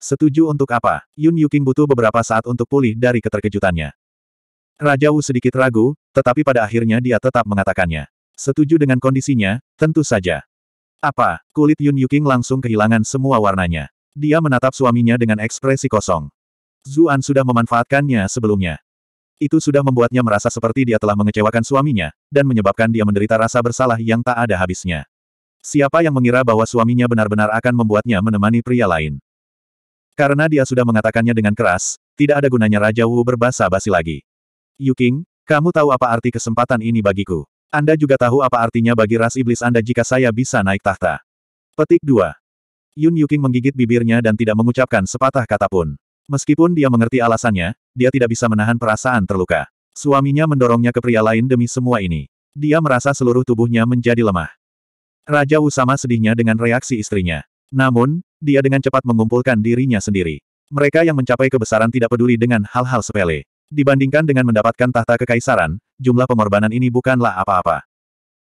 Setuju untuk apa? Yun Yuking butuh beberapa saat untuk pulih dari keterkejutannya. Raja Wu sedikit ragu, tetapi pada akhirnya dia tetap mengatakannya. Setuju dengan kondisinya, tentu saja. Apa? Kulit Yun Yuking langsung kehilangan semua warnanya. Dia menatap suaminya dengan ekspresi kosong. Zuan sudah memanfaatkannya sebelumnya. Itu sudah membuatnya merasa seperti dia telah mengecewakan suaminya, dan menyebabkan dia menderita rasa bersalah yang tak ada habisnya. Siapa yang mengira bahwa suaminya benar-benar akan membuatnya menemani pria lain? Karena dia sudah mengatakannya dengan keras, tidak ada gunanya Raja Wu berbahasa basi lagi. Yuking, kamu tahu apa arti kesempatan ini bagiku. Anda juga tahu apa artinya bagi ras iblis Anda jika saya bisa naik tahta. Petik 2. Yun Yuking menggigit bibirnya dan tidak mengucapkan sepatah kata pun. Meskipun dia mengerti alasannya, dia tidak bisa menahan perasaan terluka. Suaminya mendorongnya ke pria lain demi semua ini. Dia merasa seluruh tubuhnya menjadi lemah. Raja Wu sama sedihnya dengan reaksi istrinya. Namun, dia dengan cepat mengumpulkan dirinya sendiri. Mereka yang mencapai kebesaran tidak peduli dengan hal-hal sepele. Dibandingkan dengan mendapatkan tahta kekaisaran, jumlah pengorbanan ini bukanlah apa-apa.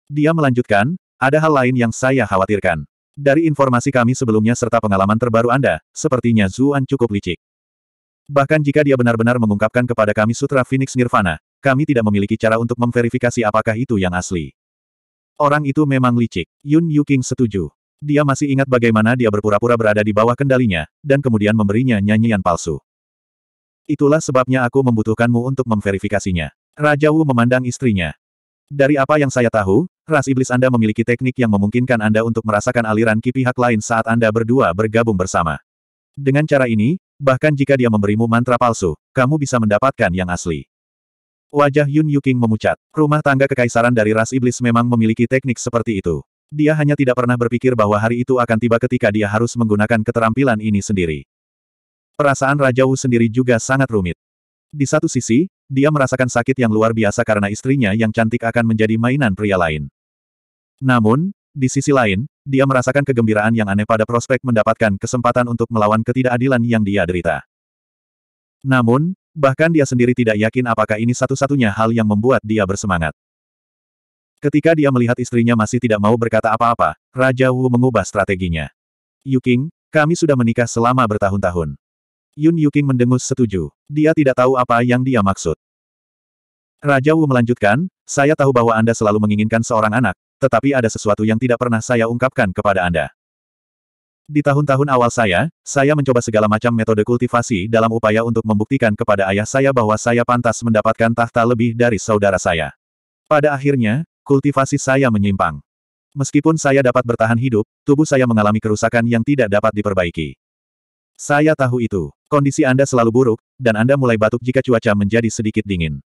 Dia melanjutkan, ada hal lain yang saya khawatirkan. Dari informasi kami sebelumnya serta pengalaman terbaru Anda, sepertinya Zuan cukup licik. Bahkan jika dia benar-benar mengungkapkan kepada kami Sutra Phoenix Nirvana, kami tidak memiliki cara untuk memverifikasi apakah itu yang asli. Orang itu memang licik. Yun Yuking setuju. Dia masih ingat bagaimana dia berpura-pura berada di bawah kendalinya, dan kemudian memberinya nyanyian palsu. Itulah sebabnya aku membutuhkanmu untuk memverifikasinya. Raja Wu memandang istrinya. Dari apa yang saya tahu, ras iblis Anda memiliki teknik yang memungkinkan Anda untuk merasakan aliran ki pihak lain saat Anda berdua bergabung bersama. Dengan cara ini, bahkan jika dia memberimu mantra palsu, kamu bisa mendapatkan yang asli. Wajah Yun Yuking memucat. Rumah tangga kekaisaran dari ras iblis memang memiliki teknik seperti itu. Dia hanya tidak pernah berpikir bahwa hari itu akan tiba ketika dia harus menggunakan keterampilan ini sendiri. Perasaan Raja Wu sendiri juga sangat rumit. Di satu sisi, dia merasakan sakit yang luar biasa karena istrinya yang cantik akan menjadi mainan pria lain. Namun, di sisi lain, dia merasakan kegembiraan yang aneh pada prospek mendapatkan kesempatan untuk melawan ketidakadilan yang dia derita. Namun, bahkan dia sendiri tidak yakin apakah ini satu-satunya hal yang membuat dia bersemangat. Ketika dia melihat istrinya masih tidak mau berkata apa-apa, Raja Wu mengubah strateginya. Yuking, kami sudah menikah selama bertahun-tahun. Yun Yuking mendengus setuju. Dia tidak tahu apa yang dia maksud. Raja Wu melanjutkan, saya tahu bahwa Anda selalu menginginkan seorang anak, tetapi ada sesuatu yang tidak pernah saya ungkapkan kepada Anda. Di tahun-tahun awal saya, saya mencoba segala macam metode kultivasi dalam upaya untuk membuktikan kepada ayah saya bahwa saya pantas mendapatkan tahta lebih dari saudara saya. Pada akhirnya, Kultivasi saya menyimpang. Meskipun saya dapat bertahan hidup, tubuh saya mengalami kerusakan yang tidak dapat diperbaiki. Saya tahu itu. Kondisi Anda selalu buruk, dan Anda mulai batuk jika cuaca menjadi sedikit dingin.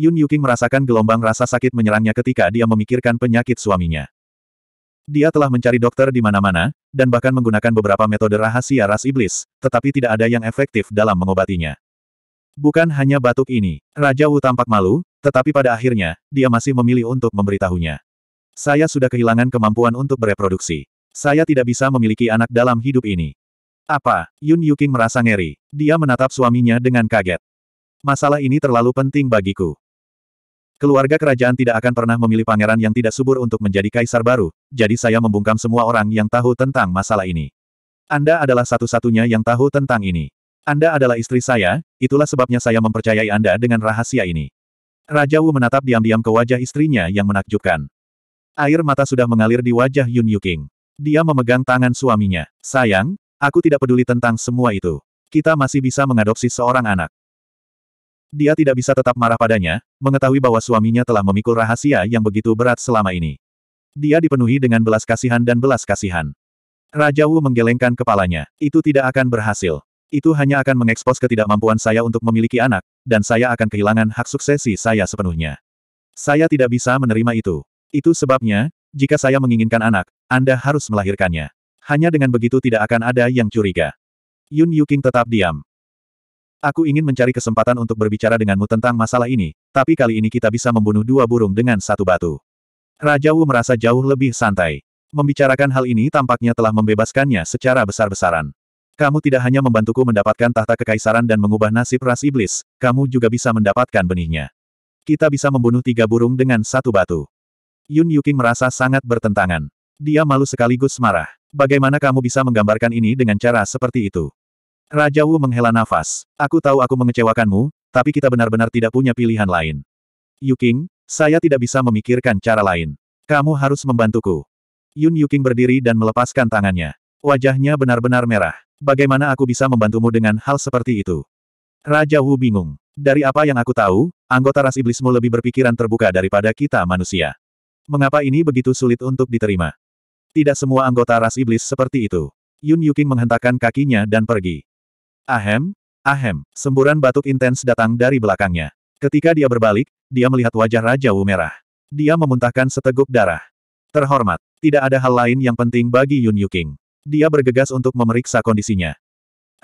Yun Yuking merasakan gelombang rasa sakit menyerangnya ketika dia memikirkan penyakit suaminya. Dia telah mencari dokter di mana-mana, dan bahkan menggunakan beberapa metode rahasia ras iblis, tetapi tidak ada yang efektif dalam mengobatinya. Bukan hanya batuk ini, Raja Wu tampak malu, tetapi pada akhirnya, dia masih memilih untuk memberitahunya. Saya sudah kehilangan kemampuan untuk bereproduksi. Saya tidak bisa memiliki anak dalam hidup ini. Apa? Yun Yuking merasa ngeri. Dia menatap suaminya dengan kaget. Masalah ini terlalu penting bagiku. Keluarga kerajaan tidak akan pernah memilih pangeran yang tidak subur untuk menjadi kaisar baru, jadi saya membungkam semua orang yang tahu tentang masalah ini. Anda adalah satu-satunya yang tahu tentang ini. Anda adalah istri saya, itulah sebabnya saya mempercayai Anda dengan rahasia ini. Raja Wu menatap diam-diam ke wajah istrinya yang menakjubkan. Air mata sudah mengalir di wajah Yun Yuking. Dia memegang tangan suaminya. Sayang, aku tidak peduli tentang semua itu. Kita masih bisa mengadopsi seorang anak. Dia tidak bisa tetap marah padanya, mengetahui bahwa suaminya telah memikul rahasia yang begitu berat selama ini. Dia dipenuhi dengan belas kasihan dan belas kasihan. Raja Wu menggelengkan kepalanya. Itu tidak akan berhasil. Itu hanya akan mengekspos ketidakmampuan saya untuk memiliki anak, dan saya akan kehilangan hak suksesi saya sepenuhnya. Saya tidak bisa menerima itu. Itu sebabnya, jika saya menginginkan anak, Anda harus melahirkannya. Hanya dengan begitu tidak akan ada yang curiga. Yun Yuking tetap diam. Aku ingin mencari kesempatan untuk berbicara denganmu tentang masalah ini, tapi kali ini kita bisa membunuh dua burung dengan satu batu. Raja Wu merasa jauh lebih santai. Membicarakan hal ini tampaknya telah membebaskannya secara besar-besaran. Kamu tidak hanya membantuku mendapatkan tahta kekaisaran dan mengubah nasib ras iblis, kamu juga bisa mendapatkan benihnya. Kita bisa membunuh tiga burung dengan satu batu. Yun Yuking merasa sangat bertentangan. Dia malu sekaligus marah. Bagaimana kamu bisa menggambarkan ini dengan cara seperti itu? Raja Wu menghela nafas. Aku tahu aku mengecewakanmu, tapi kita benar-benar tidak punya pilihan lain. Yuking, saya tidak bisa memikirkan cara lain. Kamu harus membantuku. Yun Yuking berdiri dan melepaskan tangannya. Wajahnya benar-benar merah. Bagaimana aku bisa membantumu dengan hal seperti itu? Raja Wu bingung. Dari apa yang aku tahu, anggota ras iblismu lebih berpikiran terbuka daripada kita manusia. Mengapa ini begitu sulit untuk diterima? Tidak semua anggota ras iblis seperti itu. Yun Yuking menghentakkan kakinya dan pergi. Ahem, ahem, semburan batuk intens datang dari belakangnya. Ketika dia berbalik, dia melihat wajah Raja Wu merah. Dia memuntahkan seteguk darah. Terhormat, tidak ada hal lain yang penting bagi Yun Yuking. Dia bergegas untuk memeriksa kondisinya.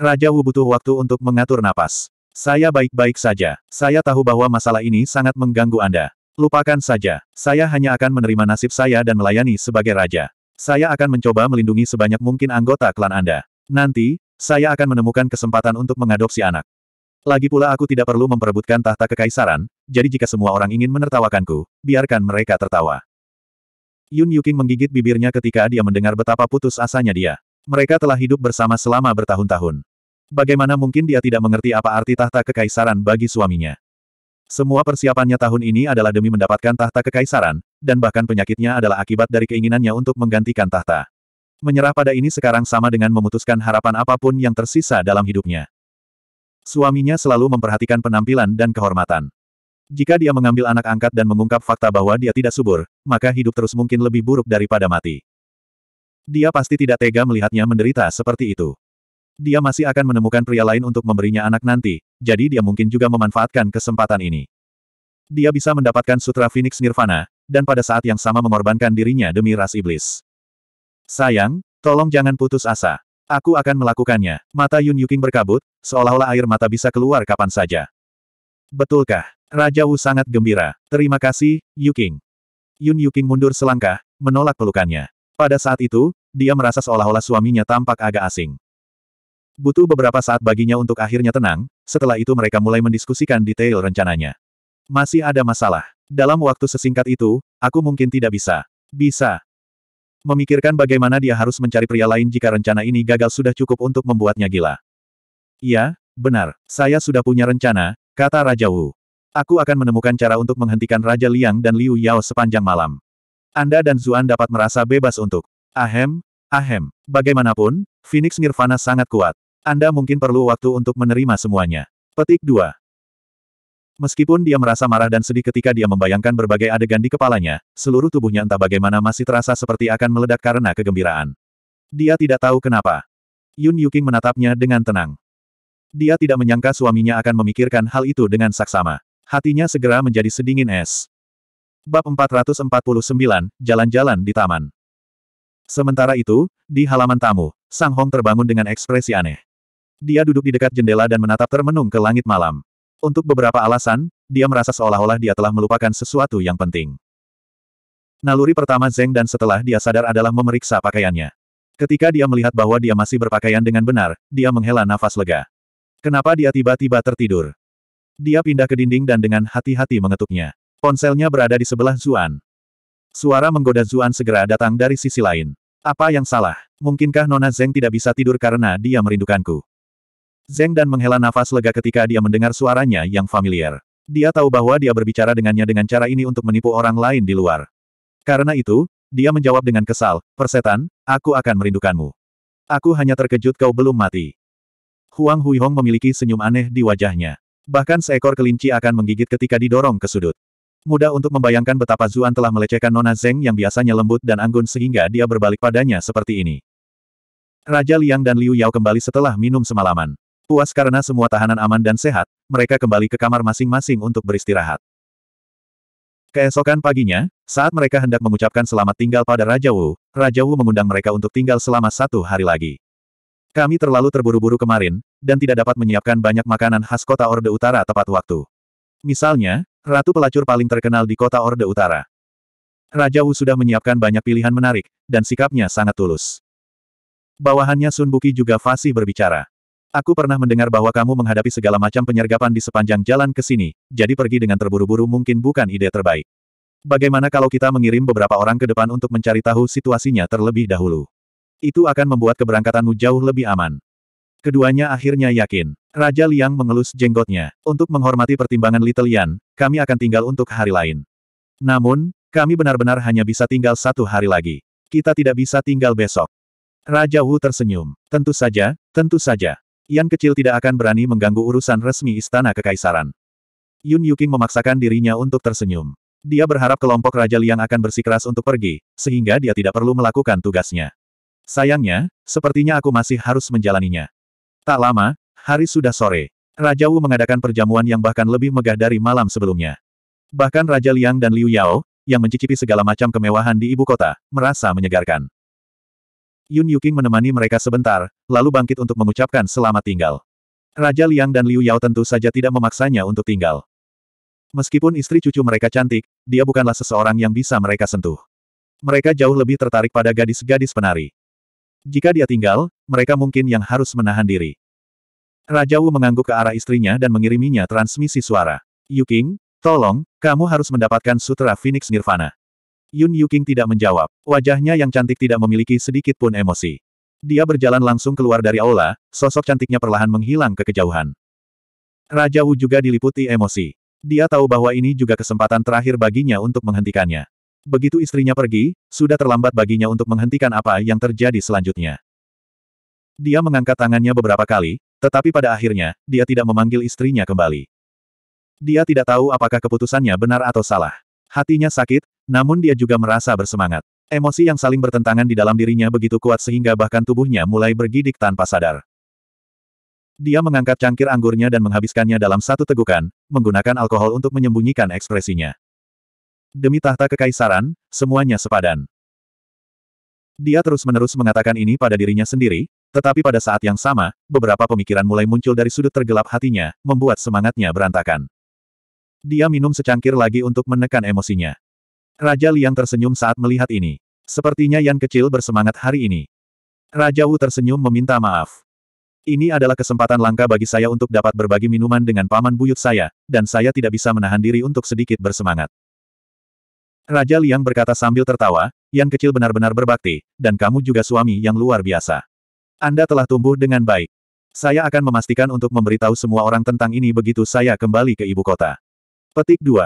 Raja Wu butuh waktu untuk mengatur napas. Saya baik-baik saja. Saya tahu bahwa masalah ini sangat mengganggu Anda. Lupakan saja. Saya hanya akan menerima nasib saya dan melayani sebagai raja. Saya akan mencoba melindungi sebanyak mungkin anggota klan Anda. Nanti, saya akan menemukan kesempatan untuk mengadopsi anak. Lagi pula aku tidak perlu memperebutkan tahta kekaisaran, jadi jika semua orang ingin menertawakanku, biarkan mereka tertawa. Yun Yuking menggigit bibirnya ketika dia mendengar betapa putus asanya dia. Mereka telah hidup bersama selama bertahun-tahun. Bagaimana mungkin dia tidak mengerti apa arti tahta kekaisaran bagi suaminya? Semua persiapannya tahun ini adalah demi mendapatkan tahta kekaisaran, dan bahkan penyakitnya adalah akibat dari keinginannya untuk menggantikan tahta. Menyerah pada ini sekarang sama dengan memutuskan harapan apapun yang tersisa dalam hidupnya. Suaminya selalu memperhatikan penampilan dan kehormatan. Jika dia mengambil anak angkat dan mengungkap fakta bahwa dia tidak subur, maka hidup terus mungkin lebih buruk daripada mati. Dia pasti tidak tega melihatnya menderita seperti itu. Dia masih akan menemukan pria lain untuk memberinya anak nanti, jadi dia mungkin juga memanfaatkan kesempatan ini. Dia bisa mendapatkan Sutra Phoenix Nirvana, dan pada saat yang sama mengorbankan dirinya demi ras iblis. Sayang, tolong jangan putus asa. Aku akan melakukannya. Mata Yun Yuking berkabut, seolah-olah air mata bisa keluar kapan saja. Betulkah? Raja Wu sangat gembira. Terima kasih, Yuking. Yun Yuking mundur selangkah, menolak pelukannya. Pada saat itu, dia merasa seolah-olah suaminya tampak agak asing. Butuh beberapa saat baginya untuk akhirnya tenang, setelah itu mereka mulai mendiskusikan detail rencananya. Masih ada masalah. Dalam waktu sesingkat itu, aku mungkin tidak bisa. Bisa. Memikirkan bagaimana dia harus mencari pria lain jika rencana ini gagal sudah cukup untuk membuatnya gila. Iya, benar. Saya sudah punya rencana, kata Raja Wu. Aku akan menemukan cara untuk menghentikan Raja Liang dan Liu Yao sepanjang malam. Anda dan Zuan dapat merasa bebas untuk. Ahem, ahem. Bagaimanapun, Phoenix Nirvana sangat kuat. Anda mungkin perlu waktu untuk menerima semuanya. Petik 2. Meskipun dia merasa marah dan sedih ketika dia membayangkan berbagai adegan di kepalanya, seluruh tubuhnya entah bagaimana masih terasa seperti akan meledak karena kegembiraan. Dia tidak tahu kenapa. Yun Yuking menatapnya dengan tenang. Dia tidak menyangka suaminya akan memikirkan hal itu dengan saksama. Hatinya segera menjadi sedingin es. Bab 449, Jalan-Jalan di Taman. Sementara itu, di halaman tamu, Sang Hong terbangun dengan ekspresi aneh. Dia duduk di dekat jendela dan menatap termenung ke langit malam. Untuk beberapa alasan, dia merasa seolah-olah dia telah melupakan sesuatu yang penting. Naluri pertama Zeng dan setelah dia sadar adalah memeriksa pakaiannya. Ketika dia melihat bahwa dia masih berpakaian dengan benar, dia menghela nafas lega. Kenapa dia tiba-tiba tertidur? Dia pindah ke dinding dan dengan hati-hati mengetuknya. Ponselnya berada di sebelah Zuan. Suara menggoda Zuan segera datang dari sisi lain. Apa yang salah? Mungkinkah Nona Zeng tidak bisa tidur karena dia merindukanku? Zeng dan menghela nafas lega ketika dia mendengar suaranya yang familiar. Dia tahu bahwa dia berbicara dengannya dengan cara ini untuk menipu orang lain di luar. Karena itu, dia menjawab dengan kesal, Persetan, aku akan merindukanmu. Aku hanya terkejut kau belum mati. Huang Huihong memiliki senyum aneh di wajahnya. Bahkan seekor kelinci akan menggigit ketika didorong ke sudut. Mudah untuk membayangkan betapa Zuan telah melecehkan Nona Zeng yang biasanya lembut dan anggun sehingga dia berbalik padanya seperti ini. Raja Liang dan Liu Yao kembali setelah minum semalaman. Puas karena semua tahanan aman dan sehat, mereka kembali ke kamar masing-masing untuk beristirahat. Keesokan paginya, saat mereka hendak mengucapkan selamat tinggal pada Raja Wu, Raja Wu mengundang mereka untuk tinggal selama satu hari lagi. Kami terlalu terburu-buru kemarin, dan tidak dapat menyiapkan banyak makanan khas kota Orde Utara tepat waktu. Misalnya, Ratu Pelacur paling terkenal di kota Orde Utara. Raja Wu sudah menyiapkan banyak pilihan menarik, dan sikapnya sangat tulus. Bawahannya Sun Buki juga fasih berbicara. Aku pernah mendengar bahwa kamu menghadapi segala macam penyergapan di sepanjang jalan ke sini, jadi pergi dengan terburu-buru mungkin bukan ide terbaik. Bagaimana kalau kita mengirim beberapa orang ke depan untuk mencari tahu situasinya terlebih dahulu? Itu akan membuat keberangkatanmu jauh lebih aman. Keduanya akhirnya yakin. Raja Liang mengelus jenggotnya. Untuk menghormati pertimbangan Little Yan, kami akan tinggal untuk hari lain. Namun, kami benar-benar hanya bisa tinggal satu hari lagi. Kita tidak bisa tinggal besok. Raja Wu tersenyum. Tentu saja, tentu saja. Yan kecil tidak akan berani mengganggu urusan resmi istana kekaisaran. Yun Yuking memaksakan dirinya untuk tersenyum. Dia berharap kelompok Raja Liang akan bersikeras untuk pergi, sehingga dia tidak perlu melakukan tugasnya. Sayangnya, sepertinya aku masih harus menjalaninya. Tak lama, hari sudah sore. Raja Wu mengadakan perjamuan yang bahkan lebih megah dari malam sebelumnya. Bahkan Raja Liang dan Liu Yao, yang mencicipi segala macam kemewahan di ibu kota, merasa menyegarkan. Yun Yuking menemani mereka sebentar, lalu bangkit untuk mengucapkan selamat tinggal. Raja Liang dan Liu Yao tentu saja tidak memaksanya untuk tinggal. Meskipun istri cucu mereka cantik, dia bukanlah seseorang yang bisa mereka sentuh. Mereka jauh lebih tertarik pada gadis-gadis penari. Jika dia tinggal, mereka mungkin yang harus menahan diri. Raja Wu mengangguk ke arah istrinya dan mengiriminya transmisi suara. Yuking, tolong, kamu harus mendapatkan Sutra Phoenix Nirvana. Yun Yuking tidak menjawab. Wajahnya yang cantik tidak memiliki sedikit pun emosi. Dia berjalan langsung keluar dari aula, sosok cantiknya perlahan menghilang ke kejauhan. Raja Wu juga diliputi emosi. Dia tahu bahwa ini juga kesempatan terakhir baginya untuk menghentikannya. Begitu istrinya pergi, sudah terlambat baginya untuk menghentikan apa yang terjadi selanjutnya. Dia mengangkat tangannya beberapa kali, tetapi pada akhirnya, dia tidak memanggil istrinya kembali. Dia tidak tahu apakah keputusannya benar atau salah. Hatinya sakit, namun dia juga merasa bersemangat. Emosi yang saling bertentangan di dalam dirinya begitu kuat sehingga bahkan tubuhnya mulai bergidik tanpa sadar. Dia mengangkat cangkir anggurnya dan menghabiskannya dalam satu tegukan, menggunakan alkohol untuk menyembunyikan ekspresinya. Demi tahta kekaisaran, semuanya sepadan. Dia terus-menerus mengatakan ini pada dirinya sendiri, tetapi pada saat yang sama, beberapa pemikiran mulai muncul dari sudut tergelap hatinya, membuat semangatnya berantakan. Dia minum secangkir lagi untuk menekan emosinya. Raja Liang tersenyum saat melihat ini. Sepertinya yang kecil bersemangat hari ini. Raja Wu tersenyum meminta maaf. Ini adalah kesempatan langka bagi saya untuk dapat berbagi minuman dengan paman buyut saya, dan saya tidak bisa menahan diri untuk sedikit bersemangat. Raja Liang berkata sambil tertawa, yang kecil benar-benar berbakti, dan kamu juga suami yang luar biasa. Anda telah tumbuh dengan baik. Saya akan memastikan untuk memberitahu semua orang tentang ini begitu saya kembali ke ibu kota. Petik 2.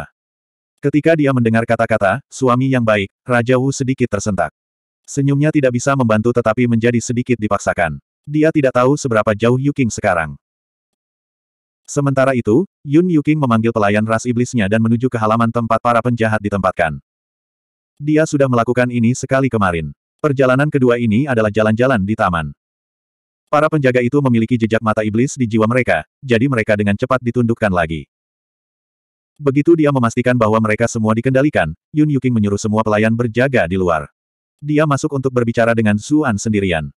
Ketika dia mendengar kata-kata, suami yang baik, Raja Wu sedikit tersentak. Senyumnya tidak bisa membantu tetapi menjadi sedikit dipaksakan. Dia tidak tahu seberapa jauh Yuking sekarang. Sementara itu, Yun Yuking memanggil pelayan ras iblisnya dan menuju ke halaman tempat para penjahat ditempatkan. Dia sudah melakukan ini sekali kemarin. Perjalanan kedua ini adalah jalan-jalan di taman. Para penjaga itu memiliki jejak mata iblis di jiwa mereka, jadi mereka dengan cepat ditundukkan lagi. Begitu dia memastikan bahwa mereka semua dikendalikan, Yun Yuking menyuruh semua pelayan berjaga di luar. Dia masuk untuk berbicara dengan Zuan sendirian.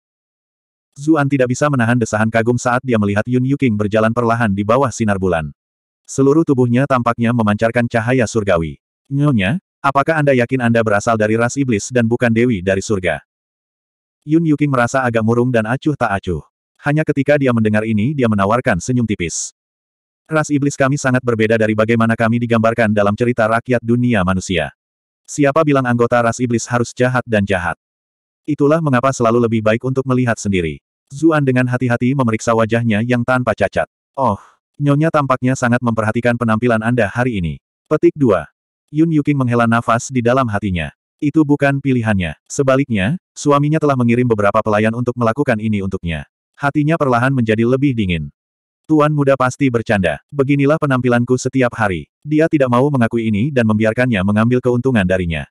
Zuan tidak bisa menahan desahan kagum saat dia melihat Yun Yuking berjalan perlahan di bawah sinar bulan. Seluruh tubuhnya tampaknya memancarkan cahaya surgawi. Nyonya, Apakah Anda yakin Anda berasal dari ras iblis dan bukan dewi dari surga? Yun Yuking merasa agak murung dan acuh tak acuh. Hanya ketika dia mendengar ini dia menawarkan senyum tipis. Ras iblis kami sangat berbeda dari bagaimana kami digambarkan dalam cerita rakyat dunia manusia. Siapa bilang anggota ras iblis harus jahat dan jahat? Itulah mengapa selalu lebih baik untuk melihat sendiri. Zuan dengan hati-hati memeriksa wajahnya yang tanpa cacat. Oh, nyonya tampaknya sangat memperhatikan penampilan Anda hari ini. Petik 2. Yun Yuking menghela nafas di dalam hatinya. Itu bukan pilihannya. Sebaliknya, suaminya telah mengirim beberapa pelayan untuk melakukan ini untuknya. Hatinya perlahan menjadi lebih dingin. Tuan muda pasti bercanda. Beginilah penampilanku setiap hari. Dia tidak mau mengakui ini dan membiarkannya mengambil keuntungan darinya.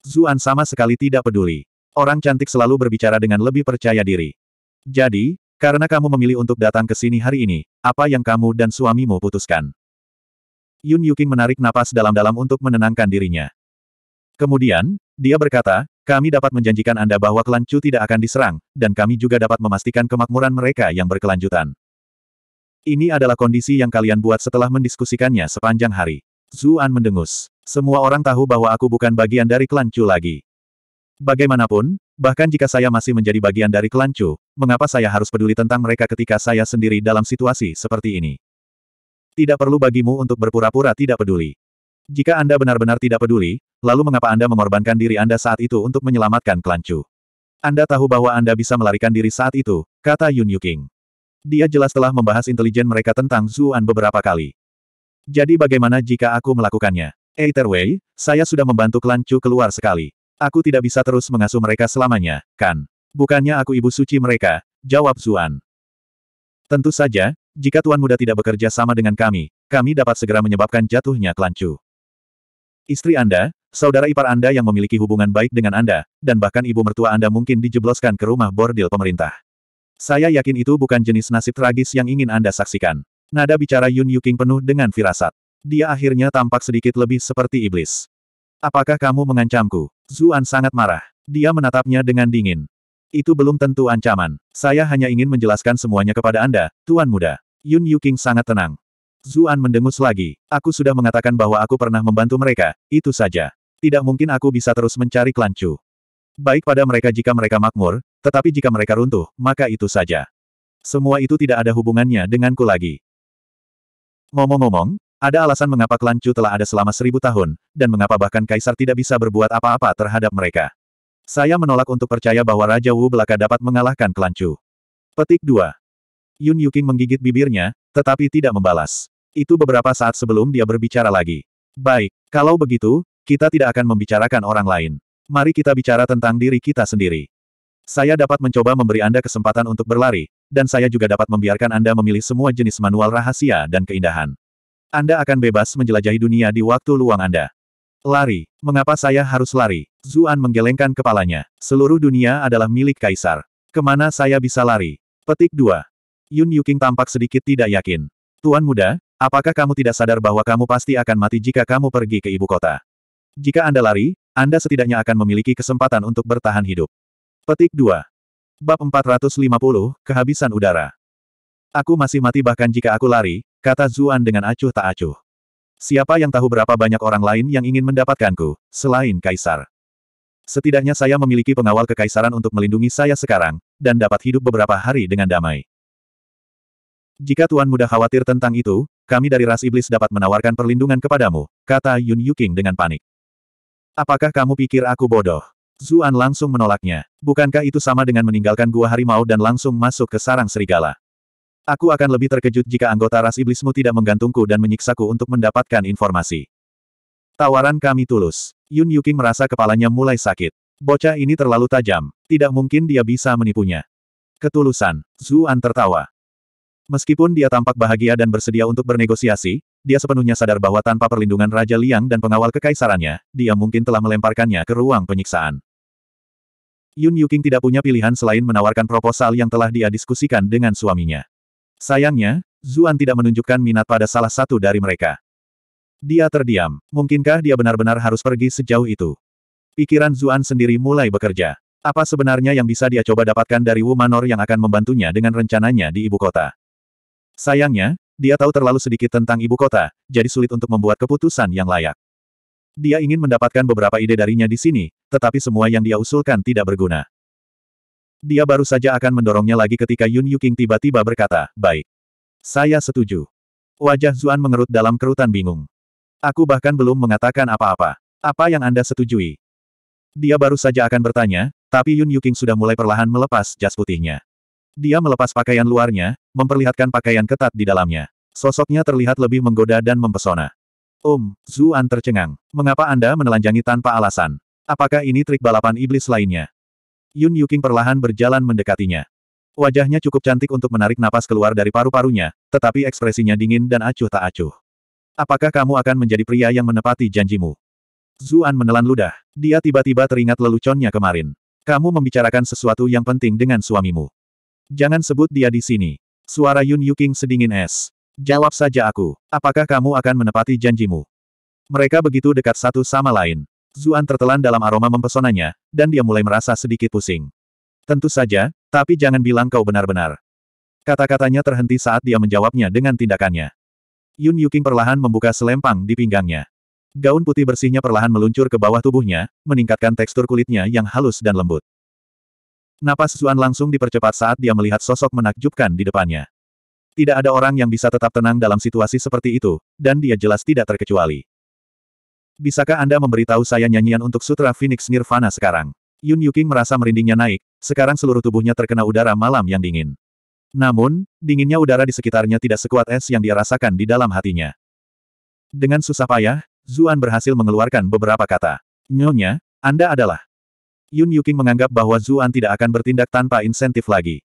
Zuan sama sekali tidak peduli. Orang cantik selalu berbicara dengan lebih percaya diri. Jadi, karena kamu memilih untuk datang ke sini hari ini, apa yang kamu dan suamimu putuskan? Yun Yuking menarik napas dalam-dalam untuk menenangkan dirinya. Kemudian, dia berkata, kami dapat menjanjikan Anda bahwa klan Chu tidak akan diserang, dan kami juga dapat memastikan kemakmuran mereka yang berkelanjutan. Ini adalah kondisi yang kalian buat setelah mendiskusikannya sepanjang hari. Zuan mendengus. Semua orang tahu bahwa aku bukan bagian dari klan Chu lagi. Bagaimanapun, bahkan jika saya masih menjadi bagian dari klan Chu, mengapa saya harus peduli tentang mereka ketika saya sendiri dalam situasi seperti ini? Tidak perlu bagimu untuk berpura-pura tidak peduli. Jika Anda benar-benar tidak peduli, lalu mengapa Anda mengorbankan diri Anda saat itu untuk menyelamatkan klan Chu? Anda tahu bahwa Anda bisa melarikan diri saat itu, kata Yun Yuking. Dia jelas telah membahas intelijen mereka tentang Zuan beberapa kali. Jadi bagaimana jika aku melakukannya? Either way, saya sudah membantu klan Chu keluar sekali. Aku tidak bisa terus mengasuh mereka selamanya, kan? Bukannya aku ibu suci mereka, jawab Zuan. Tentu saja, jika Tuan Muda tidak bekerja sama dengan kami, kami dapat segera menyebabkan jatuhnya Klancu. Istri Anda, saudara ipar Anda yang memiliki hubungan baik dengan Anda, dan bahkan ibu mertua Anda mungkin dijebloskan ke rumah bordil pemerintah. Saya yakin itu bukan jenis nasib tragis yang ingin Anda saksikan. Nada bicara Yun Yuking penuh dengan firasat. Dia akhirnya tampak sedikit lebih seperti iblis. Apakah kamu mengancamku? Zuan sangat marah. Dia menatapnya dengan dingin. Itu belum tentu ancaman. Saya hanya ingin menjelaskan semuanya kepada Anda, Tuan Muda. Yun Yuking sangat tenang. Zuan mendengus lagi. Aku sudah mengatakan bahwa aku pernah membantu mereka, itu saja. Tidak mungkin aku bisa terus mencari Klancu. Baik pada mereka jika mereka makmur, tetapi jika mereka runtuh, maka itu saja. Semua itu tidak ada hubungannya denganku lagi. Ngomong-ngomong, ada alasan mengapa Klancu telah ada selama seribu tahun, dan mengapa bahkan Kaisar tidak bisa berbuat apa-apa terhadap mereka. Saya menolak untuk percaya bahwa Raja Wu Belaka dapat mengalahkan Kelancu. Petik 2. Yun Yuking menggigit bibirnya, tetapi tidak membalas. Itu beberapa saat sebelum dia berbicara lagi. Baik, kalau begitu, kita tidak akan membicarakan orang lain. Mari kita bicara tentang diri kita sendiri. Saya dapat mencoba memberi Anda kesempatan untuk berlari, dan saya juga dapat membiarkan Anda memilih semua jenis manual rahasia dan keindahan. Anda akan bebas menjelajahi dunia di waktu luang Anda. Lari. Mengapa saya harus lari? Zuan menggelengkan kepalanya. Seluruh dunia adalah milik kaisar. Kemana saya bisa lari? Petik 2. Yun Yuking tampak sedikit tidak yakin. Tuan muda, apakah kamu tidak sadar bahwa kamu pasti akan mati jika kamu pergi ke ibu kota? Jika Anda lari, Anda setidaknya akan memiliki kesempatan untuk bertahan hidup. Petik 2. Bab 450, Kehabisan Udara. Aku masih mati bahkan jika aku lari, kata Zuan dengan acuh tak acuh. Siapa yang tahu berapa banyak orang lain yang ingin mendapatkanku, selain Kaisar. Setidaknya saya memiliki pengawal kekaisaran untuk melindungi saya sekarang, dan dapat hidup beberapa hari dengan damai. Jika Tuan Muda khawatir tentang itu, kami dari ras iblis dapat menawarkan perlindungan kepadamu, kata Yun Yuking dengan panik. Apakah kamu pikir aku bodoh? Zuan langsung menolaknya. Bukankah itu sama dengan meninggalkan gua harimau dan langsung masuk ke sarang serigala? Aku akan lebih terkejut jika anggota ras iblismu tidak menggantungku dan menyiksaku untuk mendapatkan informasi. Tawaran kami tulus. Yun Yuking merasa kepalanya mulai sakit. Bocah ini terlalu tajam. Tidak mungkin dia bisa menipunya. Ketulusan. Zuan tertawa. Meskipun dia tampak bahagia dan bersedia untuk bernegosiasi, dia sepenuhnya sadar bahwa tanpa perlindungan Raja Liang dan pengawal kekaisarannya, dia mungkin telah melemparkannya ke ruang penyiksaan. Yun Yuking tidak punya pilihan selain menawarkan proposal yang telah dia diskusikan dengan suaminya. Sayangnya, Zuan tidak menunjukkan minat pada salah satu dari mereka. Dia terdiam. Mungkinkah dia benar-benar harus pergi sejauh itu? Pikiran Zuan sendiri mulai bekerja. Apa sebenarnya yang bisa dia coba dapatkan dari Wu Manor yang akan membantunya dengan rencananya di ibu kota? Sayangnya, dia tahu terlalu sedikit tentang ibu kota, jadi sulit untuk membuat keputusan yang layak. Dia ingin mendapatkan beberapa ide darinya di sini, tetapi semua yang dia usulkan tidak berguna. Dia baru saja akan mendorongnya lagi ketika Yun Yuking tiba-tiba berkata, baik. Saya setuju. Wajah Zuan mengerut dalam kerutan bingung. Aku bahkan belum mengatakan apa-apa. Apa yang Anda setujui? Dia baru saja akan bertanya, tapi Yun Yuking sudah mulai perlahan melepas jas putihnya. Dia melepas pakaian luarnya, memperlihatkan pakaian ketat di dalamnya. Sosoknya terlihat lebih menggoda dan mempesona. um, Zuan tercengang. Mengapa Anda menelanjangi tanpa alasan? Apakah ini trik balapan iblis lainnya? Yun Yuking perlahan berjalan mendekatinya. Wajahnya cukup cantik untuk menarik napas keluar dari paru-parunya, tetapi ekspresinya dingin dan acuh tak acuh. Apakah kamu akan menjadi pria yang menepati janjimu? Zuan menelan ludah. Dia tiba-tiba teringat leluconnya kemarin. Kamu membicarakan sesuatu yang penting dengan suamimu. Jangan sebut dia di sini. Suara Yun Yuking sedingin es. Jawab saja aku, apakah kamu akan menepati janjimu? Mereka begitu dekat satu sama lain. Zuan tertelan dalam aroma mempesonanya, dan dia mulai merasa sedikit pusing. Tentu saja, tapi jangan bilang kau benar-benar. Kata-katanya terhenti saat dia menjawabnya dengan tindakannya. Yun Yuking perlahan membuka selempang di pinggangnya. Gaun putih bersihnya perlahan meluncur ke bawah tubuhnya, meningkatkan tekstur kulitnya yang halus dan lembut. Napas Zuan langsung dipercepat saat dia melihat sosok menakjubkan di depannya. Tidak ada orang yang bisa tetap tenang dalam situasi seperti itu, dan dia jelas tidak terkecuali. Bisakah Anda memberitahu saya nyanyian untuk Sutra Phoenix Nirvana sekarang? Yun Yuking merasa merindingnya naik, sekarang seluruh tubuhnya terkena udara malam yang dingin. Namun, dinginnya udara di sekitarnya tidak sekuat es yang dia rasakan di dalam hatinya. Dengan susah payah, Zuan berhasil mengeluarkan beberapa kata. Nyonya, Anda adalah. Yun Yuking menganggap bahwa Zuan tidak akan bertindak tanpa insentif lagi.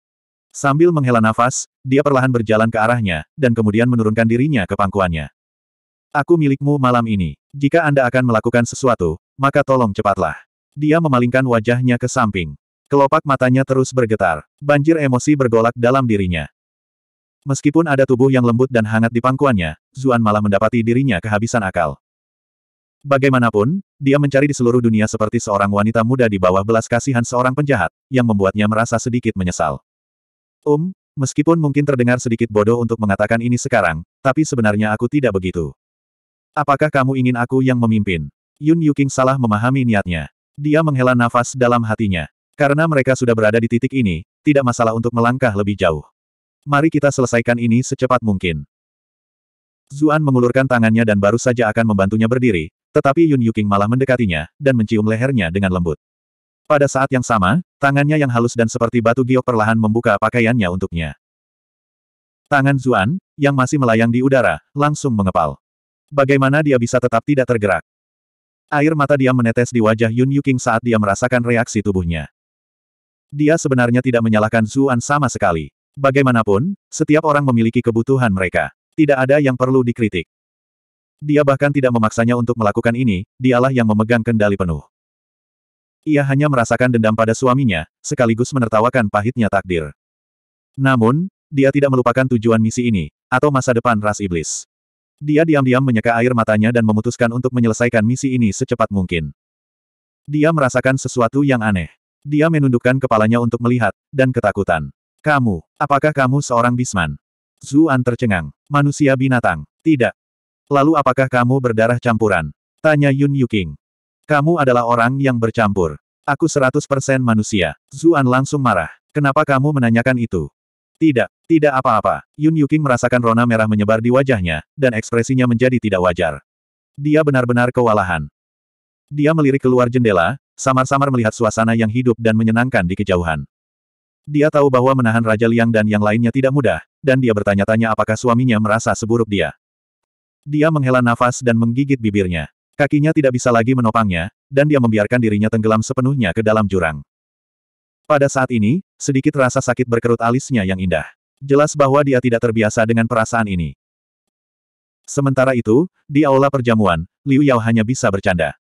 Sambil menghela nafas, dia perlahan berjalan ke arahnya, dan kemudian menurunkan dirinya ke pangkuannya. Aku milikmu malam ini. Jika Anda akan melakukan sesuatu, maka tolong cepatlah. Dia memalingkan wajahnya ke samping. Kelopak matanya terus bergetar. Banjir emosi bergolak dalam dirinya. Meskipun ada tubuh yang lembut dan hangat di pangkuannya, Zuan malah mendapati dirinya kehabisan akal. Bagaimanapun, dia mencari di seluruh dunia seperti seorang wanita muda di bawah belas kasihan seorang penjahat, yang membuatnya merasa sedikit menyesal. Um, meskipun mungkin terdengar sedikit bodoh untuk mengatakan ini sekarang, tapi sebenarnya aku tidak begitu. Apakah kamu ingin aku yang memimpin? Yun Yuking salah memahami niatnya. Dia menghela nafas dalam hatinya. Karena mereka sudah berada di titik ini, tidak masalah untuk melangkah lebih jauh. Mari kita selesaikan ini secepat mungkin. Zuan mengulurkan tangannya dan baru saja akan membantunya berdiri, tetapi Yun Yuking malah mendekatinya, dan mencium lehernya dengan lembut. Pada saat yang sama, tangannya yang halus dan seperti batu giok perlahan membuka pakaiannya untuknya. Tangan Zuan, yang masih melayang di udara, langsung mengepal. Bagaimana dia bisa tetap tidak tergerak? Air mata dia menetes di wajah Yun Yuking saat dia merasakan reaksi tubuhnya. Dia sebenarnya tidak menyalahkan Zuan sama sekali. Bagaimanapun, setiap orang memiliki kebutuhan mereka. Tidak ada yang perlu dikritik. Dia bahkan tidak memaksanya untuk melakukan ini, dialah yang memegang kendali penuh. Ia hanya merasakan dendam pada suaminya, sekaligus menertawakan pahitnya takdir. Namun, dia tidak melupakan tujuan misi ini, atau masa depan ras iblis. Dia diam-diam menyeka air matanya dan memutuskan untuk menyelesaikan misi ini secepat mungkin. Dia merasakan sesuatu yang aneh. Dia menundukkan kepalanya untuk melihat, dan ketakutan. Kamu, apakah kamu seorang bisman? Zuan tercengang. Manusia binatang? Tidak. Lalu apakah kamu berdarah campuran? Tanya Yun Yuking. Kamu adalah orang yang bercampur. Aku 100% manusia. Zuan langsung marah. Kenapa kamu menanyakan itu? Tidak. Tidak apa-apa, Yun Yuking merasakan rona merah menyebar di wajahnya, dan ekspresinya menjadi tidak wajar. Dia benar-benar kewalahan. Dia melirik keluar jendela, samar-samar melihat suasana yang hidup dan menyenangkan di kejauhan. Dia tahu bahwa menahan Raja Liang dan yang lainnya tidak mudah, dan dia bertanya-tanya apakah suaminya merasa seburuk dia. Dia menghela nafas dan menggigit bibirnya. Kakinya tidak bisa lagi menopangnya, dan dia membiarkan dirinya tenggelam sepenuhnya ke dalam jurang. Pada saat ini, sedikit rasa sakit berkerut alisnya yang indah. Jelas bahwa dia tidak terbiasa dengan perasaan ini. Sementara itu, di aula perjamuan, Liu Yao hanya bisa bercanda.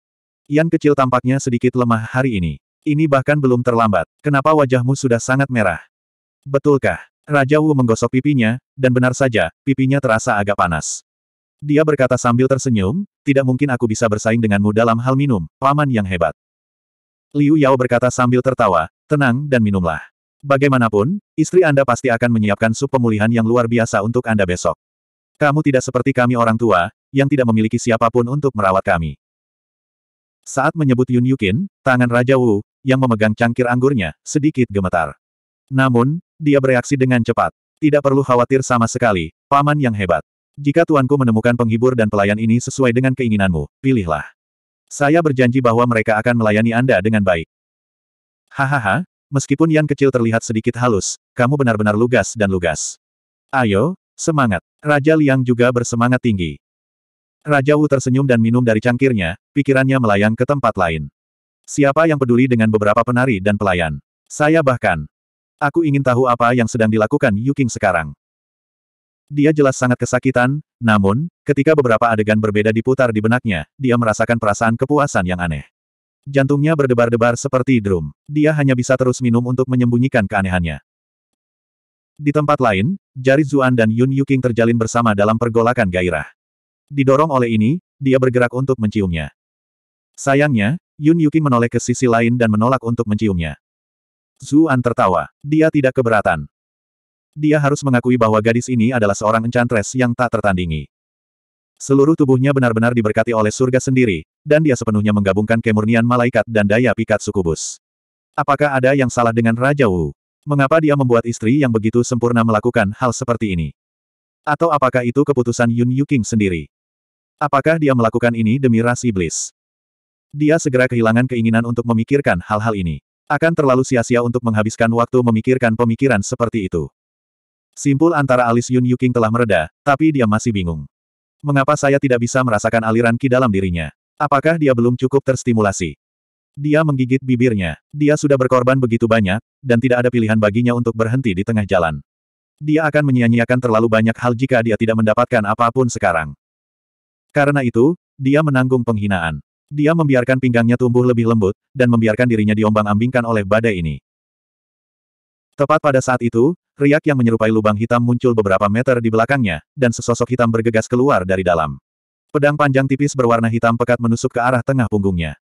Yan kecil tampaknya sedikit lemah hari ini. Ini bahkan belum terlambat. Kenapa wajahmu sudah sangat merah? Betulkah? Raja Wu menggosok pipinya, dan benar saja, pipinya terasa agak panas. Dia berkata sambil tersenyum, tidak mungkin aku bisa bersaing denganmu dalam hal minum, paman yang hebat. Liu Yao berkata sambil tertawa, tenang dan minumlah. Bagaimanapun, istri Anda pasti akan menyiapkan sup pemulihan yang luar biasa untuk Anda besok. Kamu tidak seperti kami orang tua, yang tidak memiliki siapapun untuk merawat kami. Saat menyebut Yun Yukin, tangan Raja Wu, yang memegang cangkir anggurnya, sedikit gemetar. Namun, dia bereaksi dengan cepat. Tidak perlu khawatir sama sekali, paman yang hebat. Jika tuanku menemukan penghibur dan pelayan ini sesuai dengan keinginanmu, pilihlah. Saya berjanji bahwa mereka akan melayani Anda dengan baik. Hahaha, Meskipun yang kecil terlihat sedikit halus, kamu benar-benar lugas dan lugas. Ayo, semangat. Raja Liang juga bersemangat tinggi. Raja Wu tersenyum dan minum dari cangkirnya, pikirannya melayang ke tempat lain. Siapa yang peduli dengan beberapa penari dan pelayan? Saya bahkan. Aku ingin tahu apa yang sedang dilakukan Yu sekarang. Dia jelas sangat kesakitan, namun, ketika beberapa adegan berbeda diputar di benaknya, dia merasakan perasaan kepuasan yang aneh. Jantungnya berdebar-debar seperti drum. Dia hanya bisa terus minum untuk menyembunyikan keanehannya. Di tempat lain, jari Zuan dan Yun Yuking terjalin bersama dalam pergolakan gairah. Didorong oleh ini, dia bergerak untuk menciumnya. Sayangnya, Yun Yuking menoleh ke sisi lain dan menolak untuk menciumnya. Zuan tertawa. Dia tidak keberatan. Dia harus mengakui bahwa gadis ini adalah seorang enchantress yang tak tertandingi. Seluruh tubuhnya benar-benar diberkati oleh surga sendiri, dan dia sepenuhnya menggabungkan kemurnian malaikat dan daya pikat sukubus. Apakah ada yang salah dengan Raja Wu? Mengapa dia membuat istri yang begitu sempurna melakukan hal seperti ini? Atau apakah itu keputusan Yun Yuking sendiri? Apakah dia melakukan ini demi ras iblis? Dia segera kehilangan keinginan untuk memikirkan hal-hal ini. Akan terlalu sia-sia untuk menghabiskan waktu memikirkan pemikiran seperti itu. Simpul antara alis Yun Yuking telah mereda, tapi dia masih bingung. Mengapa saya tidak bisa merasakan aliran ki dalam dirinya? Apakah dia belum cukup terstimulasi? Dia menggigit bibirnya. Dia sudah berkorban begitu banyak, dan tidak ada pilihan baginya untuk berhenti di tengah jalan. Dia akan menyia-nyiakan terlalu banyak hal jika dia tidak mendapatkan apapun sekarang. Karena itu, dia menanggung penghinaan. Dia membiarkan pinggangnya tumbuh lebih lembut, dan membiarkan dirinya diombang-ambingkan oleh badai ini. Tepat pada saat itu, riak yang menyerupai lubang hitam muncul beberapa meter di belakangnya, dan sesosok hitam bergegas keluar dari dalam. Pedang panjang tipis berwarna hitam pekat menusuk ke arah tengah punggungnya.